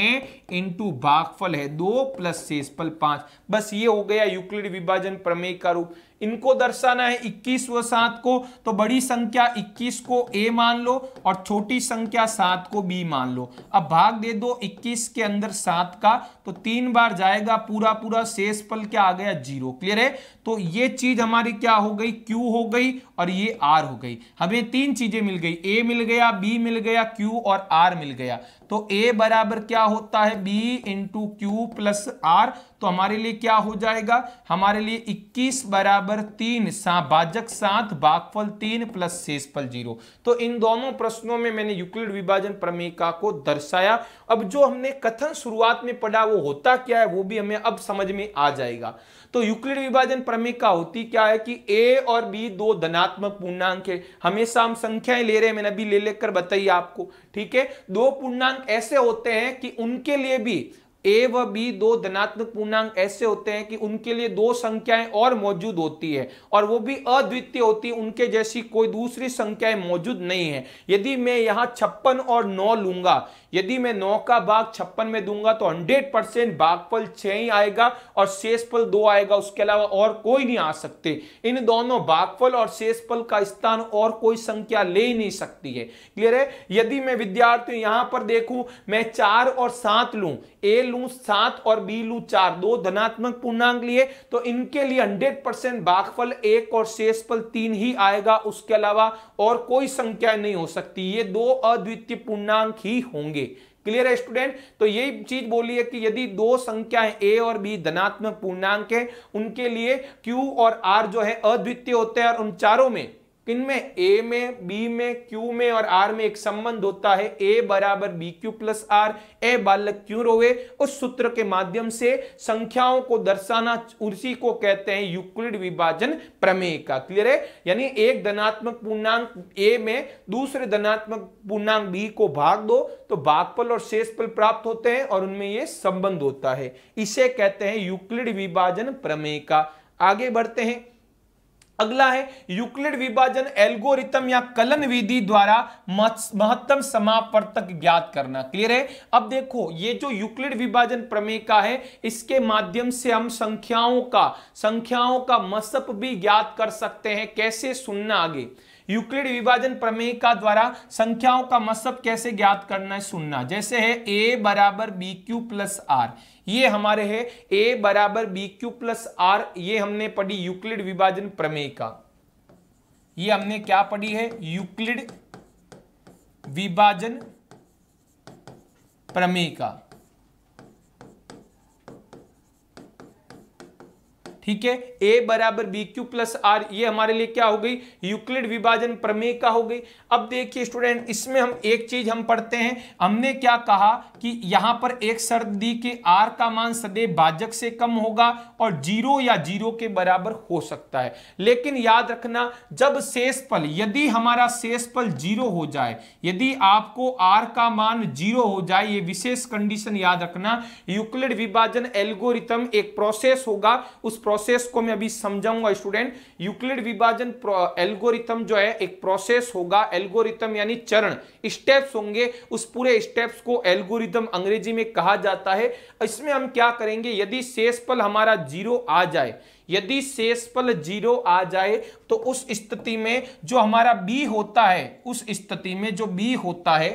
इंटू भागफल है दो प्लस शेषफल पांच बस ये हो गया यूक्लिड विभाजन प्रमेय का रूप इनको दर्शाना है 21 व 7 को तो बड़ी संख्या 21 को ए मान लो और छोटी संख्या 7 को बी मान लो अब भाग दे दो 21 के अंदर 7 का तो तीन बार जाएगा पूरा पूरा शेष पल क्या आ गया जीरो क्लियर है तो ये चीज हमारी क्या हो गई Q हो गई और ये R हो गई हमें तीन चीजें मिल गई A मिल गया B मिल गया Q और R मिल गया तो A बराबर क्या होता है B into Q plus R तो हमारे लिए क्या हो जाएगा हमारे लिए 21 बराबर तीन सा, बाजक सात बागफल तीन प्लस शेषफल जीरो तो इन दोनों प्रश्नों में मैंने यूक्लिड विभाजन प्रमेका को दर्शाया अब जो हमने कथन शुरुआत में पढ़ा वो होता क्या है वो भी हमें अब समझ में आ जाएगा तो यूक्लिड विभाजन प्रमेय क्रमिका होती क्या है कि ए और बी दो धनात्मक पूर्णांक है हमेशा हम संख्याएं ले रहे हैं मैंने अभी ले लेकर बताइए आपको ठीक है दो पूर्णांक ऐसे होते हैं कि उनके लिए भी ए व बी दो धनात्मक पूर्णांक ऐसे होते हैं कि उनके लिए दो संख्याएं और मौजूद होती है और वो भी अद्वितीय होती है उनके जैसी कोई दूसरी संख्याएं मौजूद नहीं है यदि मैं यहाँ छप्पन और नौ लूंगा यदि मैं नौ का भाग छप्पन में दूंगा तो हंड्रेड परसेंट भागफल छह ही आएगा और शेषफल दो आएगा उसके अलावा और कोई नहीं आ सकते इन दोनों भागफल और शेषफल का स्थान और कोई संख्या ले ही नहीं सकती है क्लियर है यदि मैं विद्यार्थी यहाँ पर देखू मैं चार और सात लू ए लू सात और बी लू चार दो धनात्मक पूर्णांक लिए तो इनके लिए हंड्रेड परसेंट बाघफल एक और शेष फल तीन ही आएगा उसके अलावा और कोई संख्या नहीं हो सकती ये दो अद्वितीय पूर्णांक ही होंगे क्लियर है स्टूडेंट तो यही चीज बोली है कि यदि दो संख्याएं ए और बी धनात्मक पूर्णांक है उनके लिए क्यू और आर जो है अद्वितीय होते हैं और उन चारों में किन में ए में बी में क्यू में और आर में एक संबंध होता है ए बराबर बी क्यू प्लस आर ए बालक क्यों रोवे उस सूत्र के माध्यम से संख्याओं को दर्शाना उसी को कहते हैं यूक्लिड विभाजन प्रमेय का क्लियर है यानी एक धनात्मक पूर्णांक ए में दूसरे धनात्मक पूर्णांक बी को भाग दो तो भागपल और शेषपल प्राप्त होते हैं और उनमें यह संबंध होता है इसे कहते हैं यूक्लिड विभाजन प्रमेय का आगे बढ़ते हैं अगला है यूक्लिड विभाजन एल्गोरिथम या कलन विधि द्वारा महत्तम समापवर्तक ज्ञात करना क्लियर है अब देखो ये जो यूक्लिड विभाजन प्रमेय का है इसके माध्यम से हम संख्याओं का संख्याओं का मसप भी ज्ञात कर सकते हैं कैसे सुनना आगे यूक्लिड विभाजन प्रमेय का द्वारा संख्याओं का मतलब कैसे ज्ञात करना है सुनना जैसे है ए बराबर बी क्यू प्लस आर ये हमारे है ए बराबर बी क्यू प्लस आर ये हमने पढ़ी यूक्लिड विभाजन प्रमेय का ये हमने क्या पढ़ी है यूक्लिड विभाजन प्रमेय का ठीक है ए बराबर बी क्यू प्लस आर ये हमारे लिए क्या हो गई यूक्लिड विभाजन प्रमेय का हो गई अब देखिए स्टूडेंट इसमें हम एक चीज हम पढ़ते हैं हमने क्या कहा कि यहां पर एक शर्त दी कि आर का मान सदैव भाजक से कम होगा और जीरो या जीरो के बराबर हो सकता है लेकिन याद रखना जब शेष पल यदि हमारा शेष पल जीरो हो जाए यदि आपको आर का मान जीरो हो जाए ये विशेष कंडीशन याद रखना यूक्लिड विभाजन एल्गोरिथम एक प्रोसेस होगा उस प्रोसेस प्रोसेस को मैं अभी समझाऊंगा स्टूडेंट यूक्लिड विभाजन एल्गोरिथम जो है एक प्रोसेस होगा एल्गोरिथम यानी चरण स्टेप्स होंगे उस पूरे स्टेप्स को एल्गोरिथम अंग्रेजी में कहा जाता है इसमें हम क्या करेंगे यदि शेषफल हमारा जीरो आ जाए यदि शेषफल जीरो आ जाए तो उस स्थिति में जो हमारा बी होता है उस स्थिति में जो बी होता है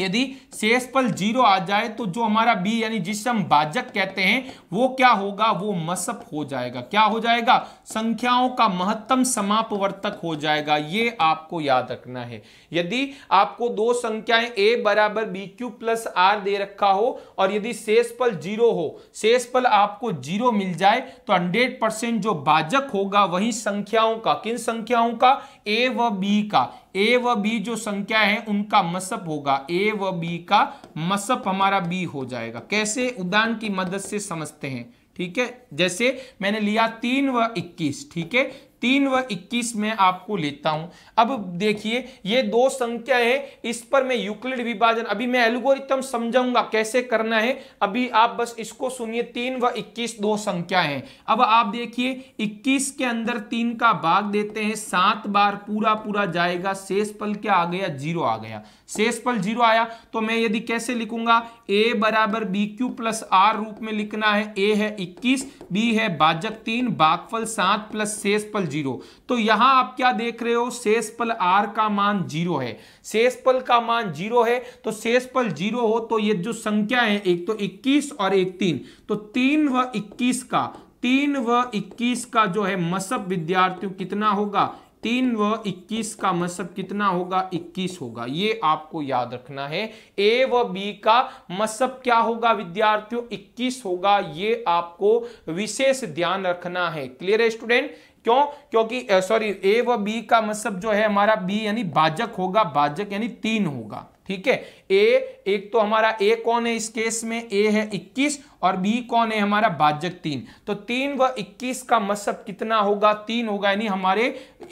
यदि शेष पल जीरो आ जाए तो जो हमारा बी यानी जिससे हम बाजक कहते हैं वो क्या होगा वो मसप हो जाएगा क्या हो जाएगा संख्याओं का महत्तम समापवर्तक हो जाएगा ये आपको याद रखना है यदि आपको दो संख्याएं ए बराबर बी क्यू प्लस आर दे रखा हो और यदि शेष पल जीरो हो शेष पल आपको जीरो मिल जाए तो हंड्रेड परसेंट जो बाजक होगा वही संख्याओं का किन संख्याओं का ए व बी का ए व बी जो संख्या है उनका मसप होगा ए व बी का मसप हमारा बी हो जाएगा कैसे उदान की मदद से समझते हैं ठीक है जैसे मैंने लिया तीन व इक्कीस ठीक है तीन व इक्कीस में आपको लेता हूं अब देखिए ये दो संख्या है इस पर मैं यूक्लिड विभाजन अभी मैं एल्गोरिथम समझाऊंगा कैसे करना है अभी आप बस इसको सुनिए तीन व इक्कीस दो संख्या है अब आप देखिए इक्कीस के अंदर तीन का भाग देते हैं सात बार पूरा पूरा जाएगा शेष पल क्या आ गया जीरो आ गया शेष पल जीरो आया तो मैं यदि कैसे लिखूंगा ए बराबर बी क्यू प्लस आर रूप में लिखना है ए है इक्कीस बी है बाजक तीन बागफल सात प्लस शेष पल जीरो तो यहां आप क्या देख रहे हो शेष पल आर का मान जीरो है शेष पल का मान जीरो है तो शेष पल जीरो हो तो ये जो संख्या है एक तो इक्कीस और एक तीन तो तीन व इक्कीस का तीन व इक्कीस का जो है मसब विद्यार्थियों कितना होगा तीन व इक्कीस का मसब कितना होगा इक्कीस होगा ये आपको याद रखना है ए व बी का मसब क्या होगा विद्यार्थियों इक्कीस होगा ये आपको विशेष ध्यान रखना है क्लियर है स्टूडेंट क्यों क्योंकि सॉरी ए व बी का मतलब जो है हमारा बी यानी बाजक होगा बाजक यानी तीन होगा ठीक है ए एक तो हमारा ए कौन है इस केस में ए है 21 और बी कौन है हमारा बाजक तीन तो तीन व 21 का मसब कितना होगा तीन होगा यानी हमारे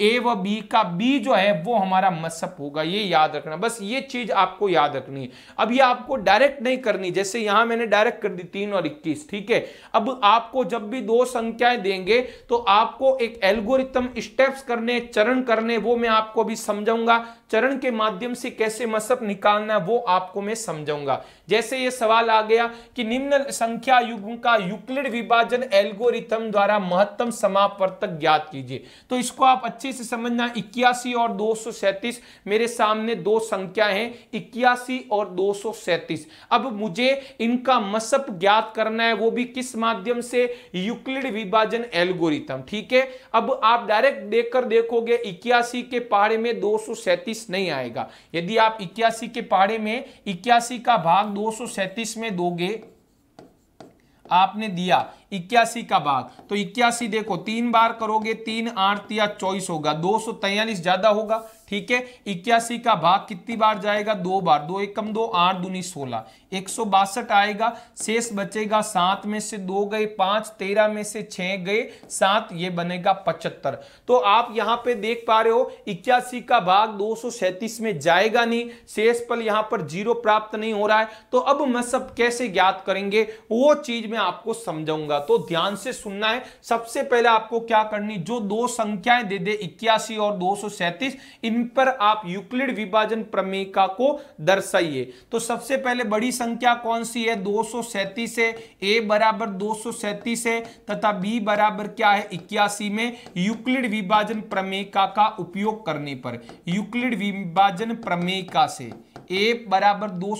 ए व बी का बी जो है वो हमारा मसब होगा ये याद रखना बस ये चीज आपको याद रखनी है अब ये आपको डायरेक्ट नहीं करनी जैसे यहां मैंने डायरेक्ट कर दी तीन और इक्कीस ठीक है अब आपको जब भी दो संख्याएं देंगे तो आपको एक एल्गोरिथम स्टेप्स करने चरण करने वो मैं आपको अभी समझाऊंगा चरण के माध्यम से कैसे मसब निकालना वो आपको मैं समझाऊंगा जैसे ये सवाल आ गया कि निम्न संख्या युग्म का युक्लिड विभाजन एल्गोरिथम द्वारा महत्तम समापवर्तक ज्ञात कीजिए तो इसको आप अच्छे से समझना इक्यासी और दो मेरे सामने दो संख्या है इक्यासी और दो अब मुझे इनका मसप ज्ञात करना है वो भी किस माध्यम से युक्लिड विभाजन एल्गोरिथम ठीक है अब आप डायरेक्ट देखकर देखोगे इक्यासी के पहाड़े में दो नहीं आएगा यदि आप इक्यासी के पहाड़े में इक्यासी का भाग दो में दोगे आपने दिया इक्यासी का भाग तो इक्यासी देखो तीन बार करोगे तीन आठ या चौबीस होगा दो ज्यादा होगा ठीक है इक्यासी का भाग कितनी बार जाएगा दो बार दो एक कम दो आठ दूनी सोलह एक सौ बासठ आएगा शेष बचेगा सात में से दो गए पांच तेरह में से छह गए सात ये बनेगा पचहत्तर तो आप यहां पे देख पा रहे हो इक्यासी का भाग दो में जाएगा नहीं शेष पल यहां पर जीरो प्राप्त नहीं हो रहा है तो अब मैं सब कैसे ज्ञात करेंगे वो चीज मैं आपको समझाऊंगा तो ध्यान से सुनना है सबसे पहले आपको क्या करनी जो दो संख्याएं दे दे इक्यासी और दो इन इन पर आप यूक्लिड विभाजन प्रमेका को दर्शाइए तो सबसे पहले बड़ी संख्या कौन सी है दो है ए बराबर दो है तथा बी बराबर क्या है इक्यासी में यूक्लिड विभाजन प्रमेका का उपयोग करने पर यूक्लिड विभाजन प्रमेका से ए बराबर दो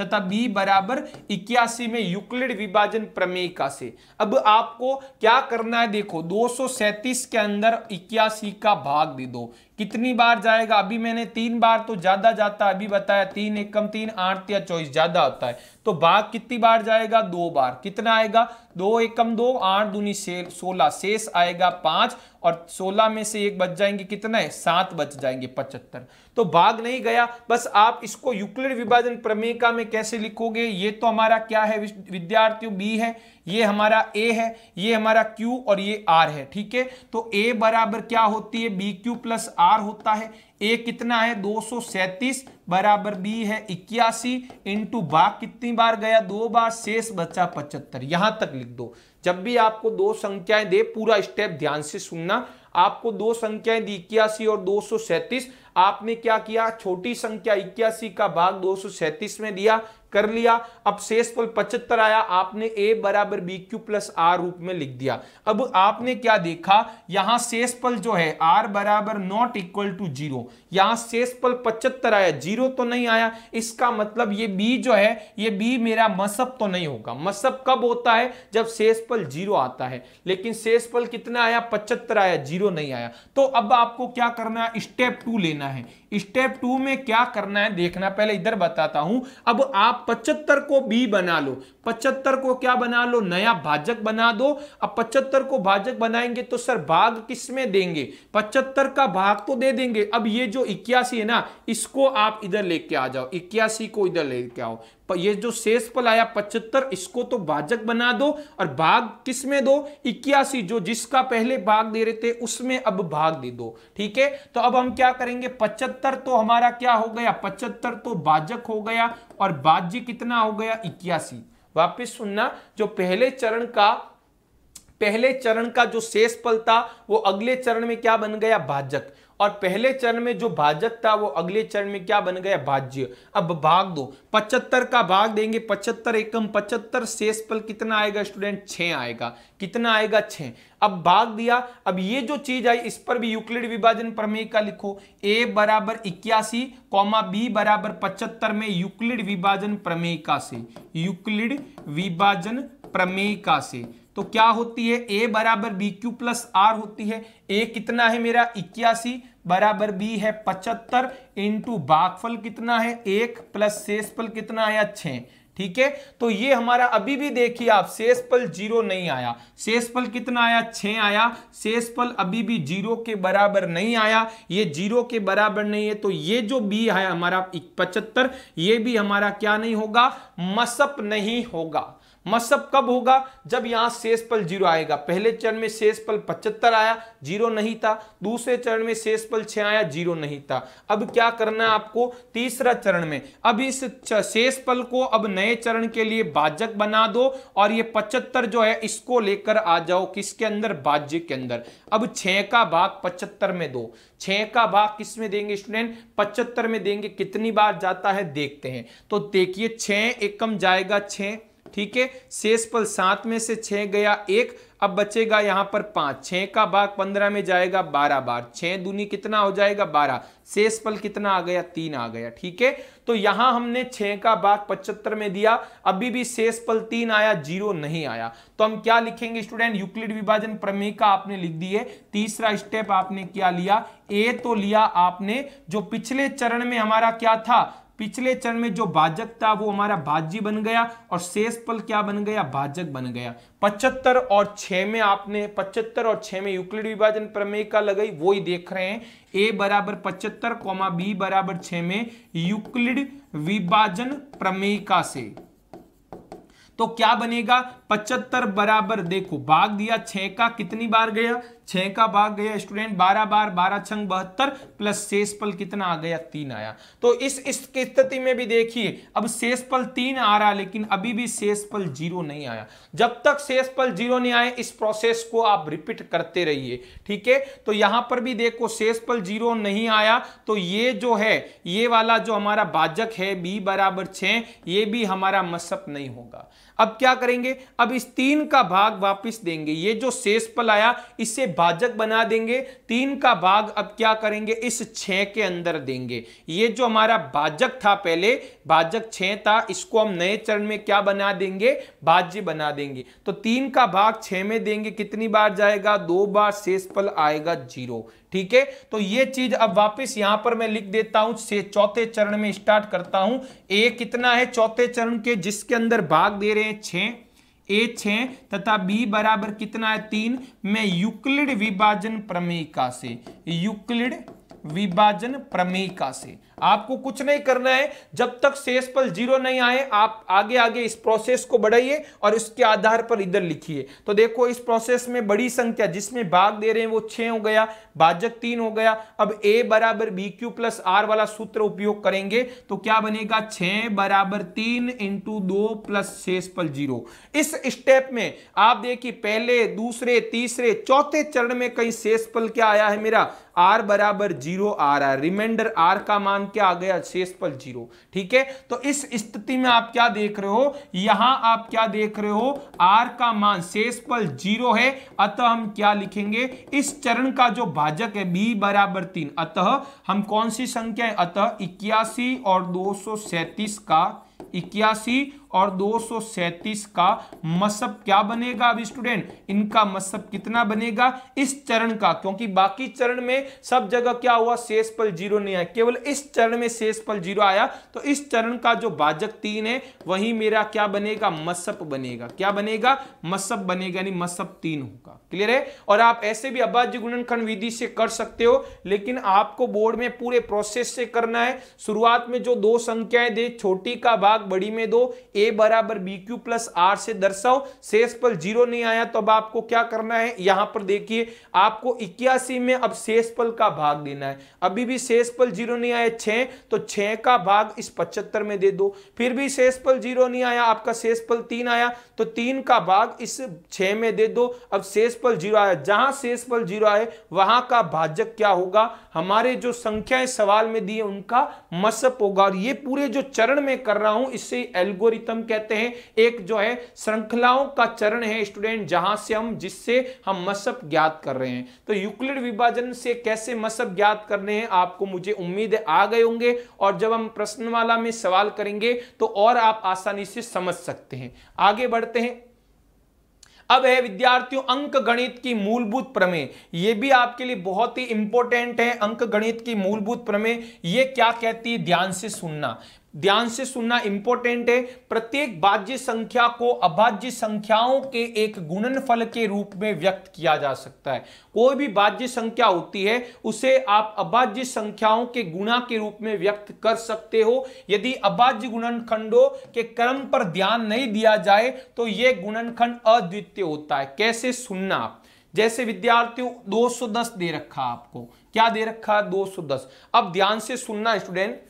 तथा बी बराबर इक्यासी में यूक्लिड विभाजन प्रमेका से अब आपको क्या करना है देखो दो के अंदर इक्यासी का भाग दे दो कितनी बार जाएगा अभी मैंने तीन बार तो ज्यादा जाता है अभी बताया तीन एक कम तीन आठ या चौबीस ज्यादा होता है तो भाग कितनी बार जाएगा दो बार कितना आएगा दो एक कम दो आठ दूनी सोलह शेष आएगा पांच और सोलह में से एक बच जाएंगे कितना है सात बच जाएंगे पचहत्तर तो भाग नहीं गया बस आप इसको यूक्लिड विभाजन प्रमेका में कैसे लिखोगे ये तो हमारा क्या है विद्यार्थियों बी है ये हमारा ए है ये हमारा क्यू और ये आर है ठीक है तो ए बराबर क्या होती है बी क्यू प्लस आर होता है ए कितना है दो बराबर बी है इक्यासी इंटू बा कितनी बार गया दो बार शेष बचा पचहत्तर यहां तक लिख दो जब भी आपको दो संख्याएं दे पूरा स्टेप ध्यान से सुनना आपको दो संख्याएं दी इक्यासी और दो आपने क्या किया छोटी संख्या इक्यासी का भाग दो में दिया कर लिया अब शेषफल फल पचहत्तर आया आपने ए बराबर बी क्यू प्लस आर रूप में लिख दिया अब आपने क्या देखा यहां शेषफल जो है आर बराबर नॉट इक्वल टू जीरो यहां शेषफल फल पचहत्तर आया जीरो तो नहीं आया इसका मतलब ये बी जो है ये बी मेरा मसब तो नहीं होगा मसब कब होता है जब शेषफल जीरो आता है लेकिन शेषफल कितना आया पचहत्तर आया जीरो नहीं आया तो अब आपको क्या करना है स्टेप टू लेना है स्टेप टू में क्या करना है देखना पहले इधर बताता हूं अब आप पचहत्तर को बी बना लो पचहत्तर को क्या बना लो नया भाजक बना दो अब पचहत्तर को भाजक बनाएंगे तो सर भाग किस में देंगे पचहत्तर का भाग तो दे देंगे अब ये जो इक्यासी है ना इसको आप इधर लेके आ जाओ इक्यासी को इधर लेके आओ ये जो शेष पल आया पचहत्तर इसको तो भाजक बना दो और भाग किस में दो इक्यासी जो जिसका पहले भाग दे रहे थे उसमें अब भाग दे दो ठीक है तो अब हम क्या करेंगे पचहत्तर तो हमारा क्या हो गया पचहत्तर तो भाजक हो गया और बाज्य कितना हो गया इक्यासी वापिस सुनना जो पहले चरण का पहले चरण का जो शेष पल था वो अगले चरण में क्या बन गया भाजक और पहले चरण में जो भाजक था वो अगले चरण में क्या बन गया भाज्य अब भाग दो पचहत्तर का भाग देंगे पचहत्तर एकम पचहत्तर शेष पल कितना आएगा स्टूडेंट छः आएगा कितना आएगा छ अब भाग दिया अब ये जो चीज आई इस पर भी यूक्लिड विभाजन प्रमेय का लिखो ए बराबर इक्यासी कौमा बी बराबर पचहत्तर में यूक्लिड विभाजन प्रमेय का से यूक्लिड विभाजन प्रमेय का से तो क्या होती है ए बराबर बी क्यू प्लस आर होती है ए कितना है मेरा इक्यासी बराबर बी है पचहत्तर इंटू बागफल कितना है एक प्लस शेषफल कितना आया छ ठीक है तो ये हमारा अभी भी देखिए आप शेषफल जीरो नहीं आया शेषफल कितना आया छ आया शेषफल अभी भी जीरो के बराबर नहीं आया ये जीरो के बराबर नहीं है तो ये जो बी है हमारा पचहत्तर ये भी हमारा क्या नहीं होगा मसप नहीं होगा मसअप कब होगा जब यहाँ शेष पल जीरो आएगा पहले चरण में शेष पल पचहत्तर आया जीरो नहीं था दूसरे चरण में शेष पल छः आया जीरो नहीं था अब क्या करना है आपको तीसरा चरण में अब इस शेष पल को अब नए चरण के लिए बाजक बना दो और ये पचहत्तर जो है इसको लेकर आ जाओ किसके अंदर बाज्य के अंदर अब छ का भाग पचहत्तर में दो छः का भाग किस में देंगे स्टूडेंट पचहत्तर में देंगे कितनी बार जाता है देखते हैं तो देखिए छः एकम जाएगा छः ठीक है शेष पल सात में से छह गया एक अब बचेगा यहां पर पांच छह का भाग पंद्रह में जाएगा बारह बार छह दूनी कितना हो जाएगा बारह शेषफल कितना आ गया तीन आ गया ठीक है तो यहां हमने छह का भाग पचहत्तर में दिया अभी भी शेष पल तीन आया जीरो नहीं आया तो हम क्या लिखेंगे स्टूडेंट यूक्लिड विभाजन प्रमेय का आपने लिख दिए तीसरा स्टेप आपने क्या लिया ए तो लिया आपने जो पिछले चरण में हमारा क्या था पिछले चरण में जो भाजक था वो हमारा भाज्य बन गया और शेष पल क्या बन गया भाजक बन गया पचहत्तर और छ में आपने पचहत्तर और छ में यूक्लिड विभाजन प्रमेय का लगाई वो ही देख रहे हैं ए बराबर पचहत्तर कौमा बी बराबर छ में यूक्लिड विभाजन का से तो क्या बनेगा पचहत्तर बराबर देखो भाग दिया छह का कितनी बार गया छह का भाग गया स्टूडेंट बारह बार बारह छंग बहत्तर प्लस शेष पल कितना आ गया तीन आया तो इस स्थिति में भी देखिए अब शेष पल तीन आ रहा लेकिन अभी भी शेष पल जीरो नहीं आया जब तक शेष पल जीरो नहीं आए इस प्रोसेस को आप रिपीट करते रहिए ठीक है तो यहां पर भी देखो शेष पल जीरो नहीं आया तो ये जो है ये वाला जो हमारा बाजक है बी बराबर छे भी हमारा मसअप नहीं होगा अब क्या करेंगे अब इस तीन का भाग वापस देंगे ये जो शेष पल आया इसे भाजक बना देंगे तीन का भाग अब क्या करेंगे इस छ के अंदर देंगे ये जो हमारा भाजक था पहले भाजक छ था इसको हम नए चरण में क्या बना देंगे भाज्य बना देंगे तो तीन का भाग छ में देंगे कितनी बार जाएगा दो बार शेष पल आएगा जीरो ठीक है तो ये चीज अब वापस यहां पर मैं लिख देता हूं से चौथे चरण में स्टार्ट करता हूं ए कितना है चौथे चरण के जिसके अंदर भाग दे रहे हैं छे ए छ तथा बी बराबर कितना है तीन मैं युक्लिड विभाजन प्रमेयिका से युक्लिड विभाजन प्रमेयिका से आपको कुछ नहीं करना है जब तक शेष पल जीरो नहीं आए आप आगे आगे इस प्रोसेस को बढ़ाइए और इसके आधार पर इधर लिखिए तो देखो इस प्रोसेस में बड़ी संख्या जिसमें भाग दे रहे हैं वो छ हो गया भाजक तीन हो गया अब ए बराबर बी क्यू प्लस आर वाला सूत्र उपयोग करेंगे तो क्या बनेगा छ बराबर तीन इंटू दो प्लस शेष पल जीरो इस स्टेप में आप देखिए पहले दूसरे तीसरे चौथे चरण में कहीं शेष पल क्या आया है मेरा आर बराबर zero R R reminder R का मान क्या आ गया शेषफल जीरो ठीक है तो इस स्थिति में आप क्या देख रहे हो यहां आप क्या देख रहे हो आर का मान शेषफल जीरो है अतः हम क्या लिखेंगे इस चरण का जो भाजक है बी बराबर तीन अतः हम कौन सी संख्या है अतः इक्यासी और दो का इक्यासी और दो का मसब क्या बनेगा अभी स्टूडेंट इनका मसब कितना बनेगा इस चरण का क्योंकि बाकी चरण में सब जगह क्या हुआ शेष पल जीरो नहीं आया केवल इस चरण में शेष पल जीरो आया तो इस चरण का जो भाजक तीन है वही मेरा क्या बनेगा मसप बनेगा क्या बनेगा मसप बनेगा यानी मसप तीन होगा क्लियर है और आप ऐसे भी अभाज्य गुणनखंड विधि से कर सकते हो लेकिन आपको बोर्ड में पूरे प्रोसेस से करना है शुरुआत में जो दो संख्याएं दे छोटी का भाग बड़ी में दो बराबर बी क्यू प्लस आर से दर्शाओ शेष पल जीरो नहीं आया तो अब आपको क्या करना है यहां पर देखिए आपको इक्यासी में अब शेष पल का भाग देना है अभी भी शेष पल जीरो नहीं आया छ तो छह का भाग इस पचहत्तर में दे दो फिर भी शेष पल जीरो नहीं आया आपका शेष पल तीन आया तो तीन का भाग इस छह में दे दो अब शेष पल जीरो आया जहां शेष पल जीरो आए वहां का भाजक क्या होगा हमारे जो संख्याएं सवाल में दी है उनका मसप होगा और ये पूरे जो चरण में कर रहा हूं इससे एल्गोरिथम नित्यम कहते हैं एक जो है श्रृंखलाओं का चरण है स्टूडेंट जहां से हम जिससे हम मसअप ज्ञात कर रहे हैं तो यूक्लिड विभाजन से कैसे मसअप ज्ञात करने हैं आपको मुझे उम्मीद आ गए होंगे और जब हम प्रश्नमाला में सवाल करेंगे तो और आप आसानी से समझ सकते हैं आगे बढ़ते हैं अब है विद्यार्थियों अंक गणित की मूलभूत प्रमेय ये भी आपके लिए बहुत ही इंपॉर्टेंट है अंक गणित की मूलभूत प्रमेय ये क्या कहती है ध्यान से सुनना ध्यान से सुनना इंपॉर्टेंट है प्रत्येक बाज्य संख्या को अभाज्य संख्याओं के एक गुणनफल के रूप में व्यक्त किया जा सकता है कोई भी बाज्य संख्या होती है उसे आप अभाज्य संख्याओं के गुणा के रूप में व्यक्त कर सकते हो यदि अभाज्य गुणनखंडों के क्रम पर ध्यान नहीं दिया जाए तो यह गुणनखंड अद्वितीय होता है कैसे सुनना आप जैसे विद्यार्थियों दो दे रखा आपको क्या दे रखा है 210 अब ध्यान से सुनना स्टूडेंट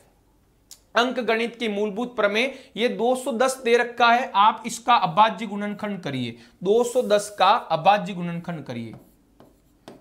अंक गणित की मूलभूत प्रमेय ये 210 दे रखा है आप इसका अभाज्य गुणनखंड करिए 210 का अभाज्य गुणनखंड करिए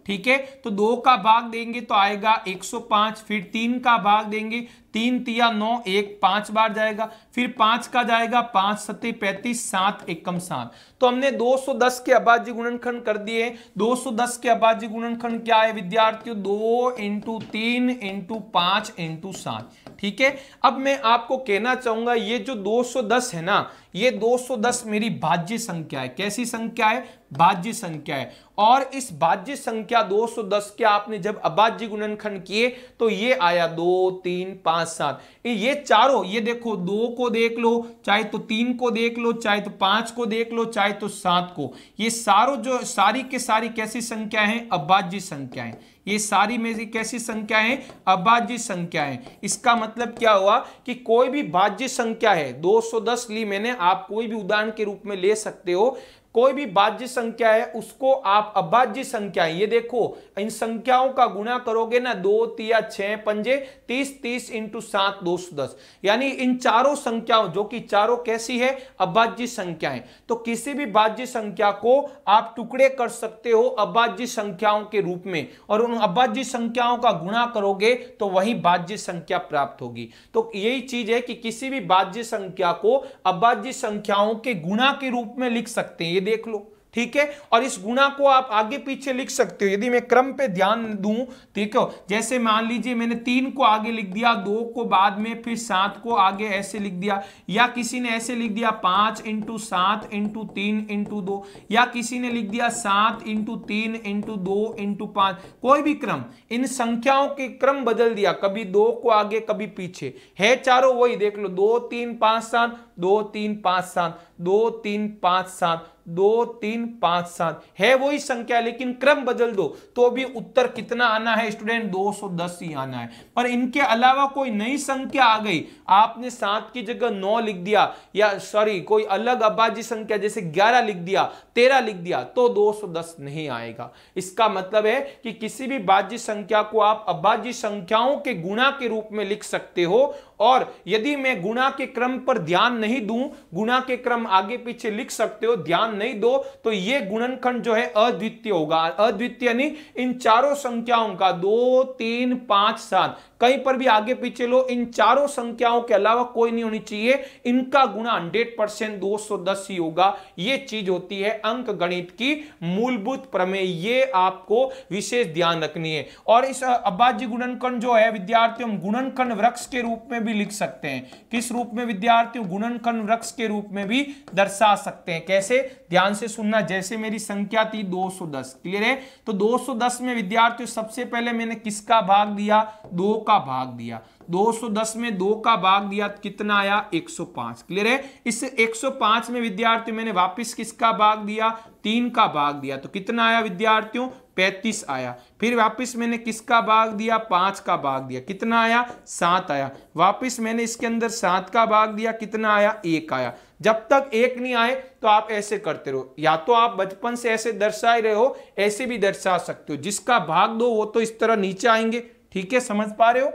ठीक है तो दो का भाग देंगे तो आएगा 105 फिर तीन का भाग देंगे तीन तिया नौ एक पांच बार जाएगा फिर पांच का जाएगा पांच सत्य पैंतीस सात एकम सात तो हमने 210 के अभाज्य गुणनखंड कर दिए 210 के अभाज्य गुणनखंड क्या है विद्यार्थियों दो इंटू तीन इंटू पांच इंटू सात ठीक है अब मैं आपको कहना चाहूंगा ये जो 210 है ना ये 210 मेरी भाज्य संख्या है कैसी संख्या है भाज्य संख्या है और इस भाज्य संख्या 210 के आपने जब अभाज्य गुणनखंड किए तो ये आया दो तीन पांच सात ये चारों ये देखो दो को देख लो चाहे तो तीन को देख लो चाहे तो पांच को देख लो चाहे तो सात को ये सारों जो सारी के सारी कैसी संख्या है अभाज्य संख्या है ये सारी में से कैसी है अभाज्य संख्या है इसका मतलब क्या हुआ कि कोई भी भाज्य संख्या है 210 ली मैंने आप कोई भी उदाहरण के रूप में ले सकते हो कोई भी बाज्य संख्या है उसको आप अभाज्य संख्या ये देखो इन संख्याओं का गुणा करोगे ना दो तिया छह पंजे तीस तीस इंटू सात दो सौ दस यानी इन चारों संख्याओं जो कि चारों कैसी है अबाज्य संख्या है तो किसी भी बाज्य संख्या को आप टुकड़े कर सकते हो अबाज्य संख्याओं के रूप में और उन अबाज्य संख्याओं का गुणा करोगे तो वही बाज्य संख्या प्राप्त होगी तो यही चीज है कि किसी भी बाज्य संख्या को अभाज्य संख्याओं के गुणा के रूप में लिख सकते हैं देख लो ठीक है और इस गुणा को आप आगे पीछे लिख सकते हो यदि मैं क्रम पे ध्यान दू ठीक है जैसे मान लीजिए मैंने तीन को आगे लिख दिया दो को बाद में फिर सात को आगे ऐसे लिख दिया या किसी ने ऐसे लिख दिया पांच इंटू सात इंटू तीन इंटू दो या किसी ने लिख दिया सात इंटू तीन इंटू दो इंटू पांच कोई भी क्रम इन संख्याओं के क्रम बदल दिया कभी दो को आगे कभी पीछे है चारों वही देख लो दो तीन पांच सात दो तीन पांच सात दो तीन पांच सात दो तीन पांच सात है वही संख्या लेकिन क्रम बदल दो तो भी उत्तर कितना आना है स्टूडेंट 210 ही आना है पर इनके अलावा कोई नई संख्या आ गई आपने सात की जगह नौ लिख दिया या सॉरी कोई अलग अबाजी संख्या जैसे ग्यारह लिख दिया तेरह लिख दिया तो 210 नहीं आएगा इसका मतलब है कि किसी भी बाज्य संख्या को आप अबाजी संख्याओं के गुणा के रूप में लिख सकते हो और यदि मैं गुणा के क्रम पर ध्यान नहीं दूं गुणा के क्रम आगे पीछे लिख सकते हो ध्यान नहीं दो तो ये गुणनखंड जो है अद्वितीय होगा अद्वितीय यानी इन चारों संख्याओं का दो तीन पांच सात कहीं पर भी आगे पीछे लो इन चारों संख्याओं के अलावा कोई नहीं होनी चाहिए इनका गुणा हंड्रेड परसेंट दो सौ दस ही होगा ये चीज होती है अंक गणित की मूलभूत प्रमेय ये आपको विशेष ध्यान रखनी है और इस अब्बाजी गुणनखंड जो है विद्यार्थियों हम गुणनखंड वृक्ष के रूप में भी लिख सकते हैं किस रूप में विद्यार्थियों गुणनखंड वृक्ष के रूप में भी दर्शा सकते हैं कैसे ध्यान से सुनना जैसे मेरी संख्या थी 210 क्लियर है तो 210 में विद्यार्थियों सबसे पहले मैंने किसका भाग दिया दो का का भाग दिया 210 में दो का भाग दिया कितना आया 105 क्लियर है इस 105 में विद्यार्थियों मैंने वापस किसका भाग दिया तीन का भाग दिया तो कितना आया विद्यार्थियों 35 आया फिर वापस मैंने किसका भाग दिया पांच का भाग दिया कितना आया सात आया वापस मैंने इसके अंदर सात का भाग दिया कितना आया एक आया जब तक एक नहीं आए तो आप ऐसे करते रहो या तो आप बचपन से ऐसे दर्शाए रहे हो ऐसे भी दर्शा सकते हो जिसका भाग दो वो तो इस तरह नीचे आएंगे ठीक है समझ पा रहे हो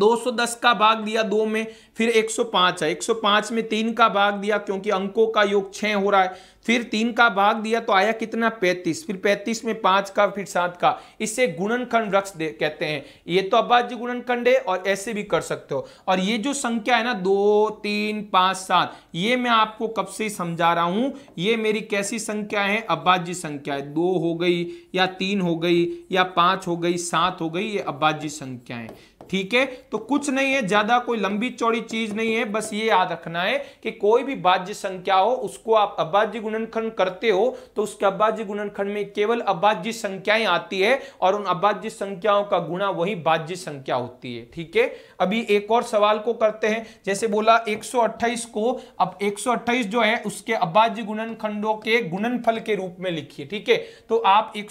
210 का भाग दिया दो में फिर 105 है 105 में तीन का भाग दिया क्योंकि अंकों का योग छह हो रहा है फिर तीन का भाग दिया तो आया कितना पैंतीस फिर पैंतीस में पांच का फिर सात का इससे गुणनखंड वृक्ष कहते हैं ये तो अभाज्य गुणनखंड है और ऐसे भी कर सकते हो और ये जो संख्या है ना दो तीन पांच सात ये मैं आपको कब से समझा रहा हूं ये मेरी कैसी संख्या है अभाज्य संख्या है दो हो गई या तीन हो गई या पांच हो गई सात हो गई ये अभाज्य संख्या है ठीक है तो कुछ नहीं है ज्यादा कोई लंबी चौड़ी चीज नहीं है बस ये याद रखना है कि कोई भी बाज्य संख्या हो उसको आप अबाज्य गुणनखंड करते हो तो उसके अबाज्य गुणनखंड में केवल अबाज्य संख्याएं आती है और उन अबाज्य संख्याओं का गुणा वही बाज्य संख्या होती है ठीक है अभी एक और सवाल को करते हैं जैसे बोला एक को अब एक जो है उसके अबाज्य गुणनखंडों के गुणन के रूप में लिखिए ठीक है तो आप एक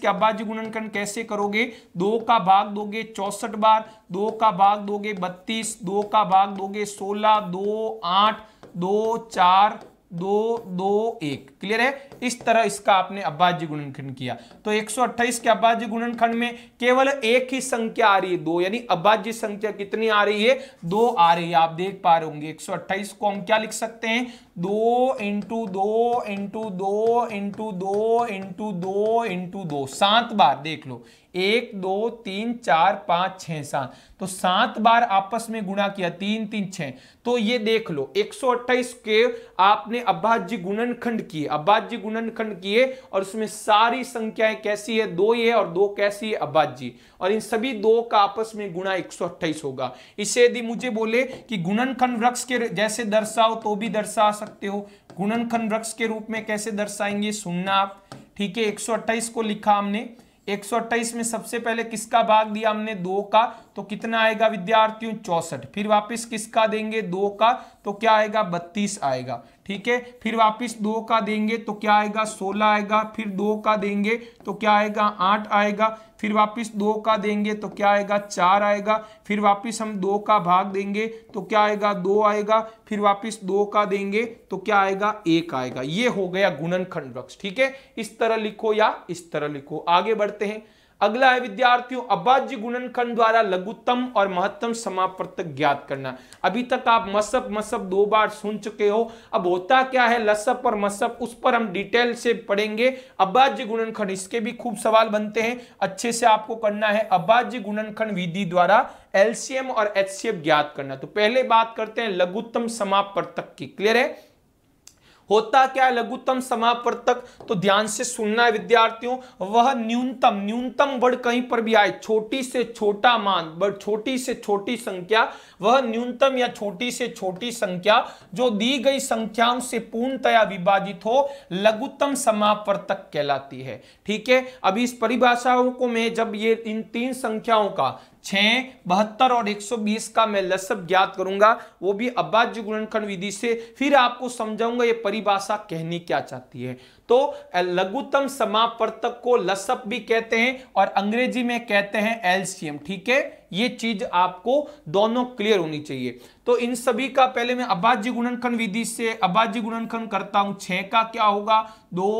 के अबाज्य गुणनखंड कैसे करोगे दो का भाग दोगे चौसठ बार दो का भाग दोगे बत्तीस दो का भाग दोगे सोलह दो आठ दो चार दो दो एक क्लियर है इस तरह इसका आपने अभाज्य गुणनखंड किया तो 128 के अभाज्य गुणनखंड में केवल एक ही संख्या आ रही है दो यानी अभाज्य संख्या कितनी आ रही है दो आ रही है आप देख पा रहे होंगे 128 को हम क्या लिख सकते हैं दो इंटू दो इंटू दो इंटू दो इंटू दो इंटू दो सात बार देख लो एक दो तीन चार पांच छ सात तो सात बार आपस में गुणा किया तीन तीन छ तो ये देख लो 128 के आपने अब्बाजी गुणनखंड किए अभाज्य गुणनखंड किए और उसमें सारी संख्याएं कैसी है दो ये और दो कैसी है अभाज्य और इन सभी दो का आपस में गुणा एक सौ अट्ठाइस होगा इसे यदि मुझे बोले कि गुणनखंड वृक्ष के जैसे दर्शाओ तो भी दर्शा सकते हो गुणनखंड वृक्ष के रूप में कैसे दर्शाएंगे सुनना आप ठीक है 128 को लिखा हमने 128 में सबसे पहले किसका भाग दिया हमने दो का तो कितना आएगा विद्यार्थियों चौसठ फिर वापस किसका देंगे दो का तो क्या आएगा बत्तीस आएगा ठीक है फिर वापिस दो का देंगे तो क्या आएगा सोलह आएगा फिर दो का देंगे तो क्या आएगा आठ आएगा फिर वापिस दो का देंगे तो क्या आएगा चार आएगा फिर वापिस हम दो का भाग देंगे तो क्या आएगा दो आएगा फिर वापिस दो का देंगे तो क्या आएगा एक आएगा ये हो गया गुणनखंड वृक्ष ठीक है इस तरह लिखो या इस तरह लिखो आगे बढ़ते हैं अगला है विद्यार्थियों अभाज्य गुणनखंड द्वारा लघुतम और महत्तम समाप्त ज्ञात करना अभी तक आप मसप मसप दो बार सुन चुके हो अब होता क्या है लसप और मसप उस पर हम डिटेल से पढ़ेंगे अभाज्य गुणनखंड इसके भी खूब सवाल बनते हैं अच्छे से आपको करना है अभाज्य गुणनखंड विधि द्वारा एलसीएम और एच ज्ञात करना तो पहले बात करते हैं लघुत्तम समाप्त की क्लियर है होता क्या है लघुत्तम समापर्तक तो ध्यान से सुनना है विद्यार्थियों वह न्यूनतम न्यूनतम वर्ड कहीं पर भी आए छोटी से छोटा मान छोटी से छोटी संख्या वह न्यूनतम या छोटी से छोटी संख्या जो दी गई संख्याओं से पूर्णतया विभाजित हो लघुतम समापवर्तक कहलाती है ठीक है अभी इस परिभाषाओं को मैं जब ये इन तीन संख्याओं का छह बहत्तर और 120 का मैं लसब ज्ञात करूंगा वो भी अबाज्य गुणनखंड विधि से फिर आपको समझाऊंगा ये परि परिभाषा कहनी क्या चाहती है तो लघुतम समापर्तक को लसप भी कहते हैं और अंग्रेजी में कहते हैं एलसीएम ठीक है ये चीज आपको दोनों क्लियर होनी चाहिए तो इन सभी का पहले मैं अभाज्य गुणनखंड विधि से अभाज्य गुणनखंड करता हूं छह का क्या होगा दो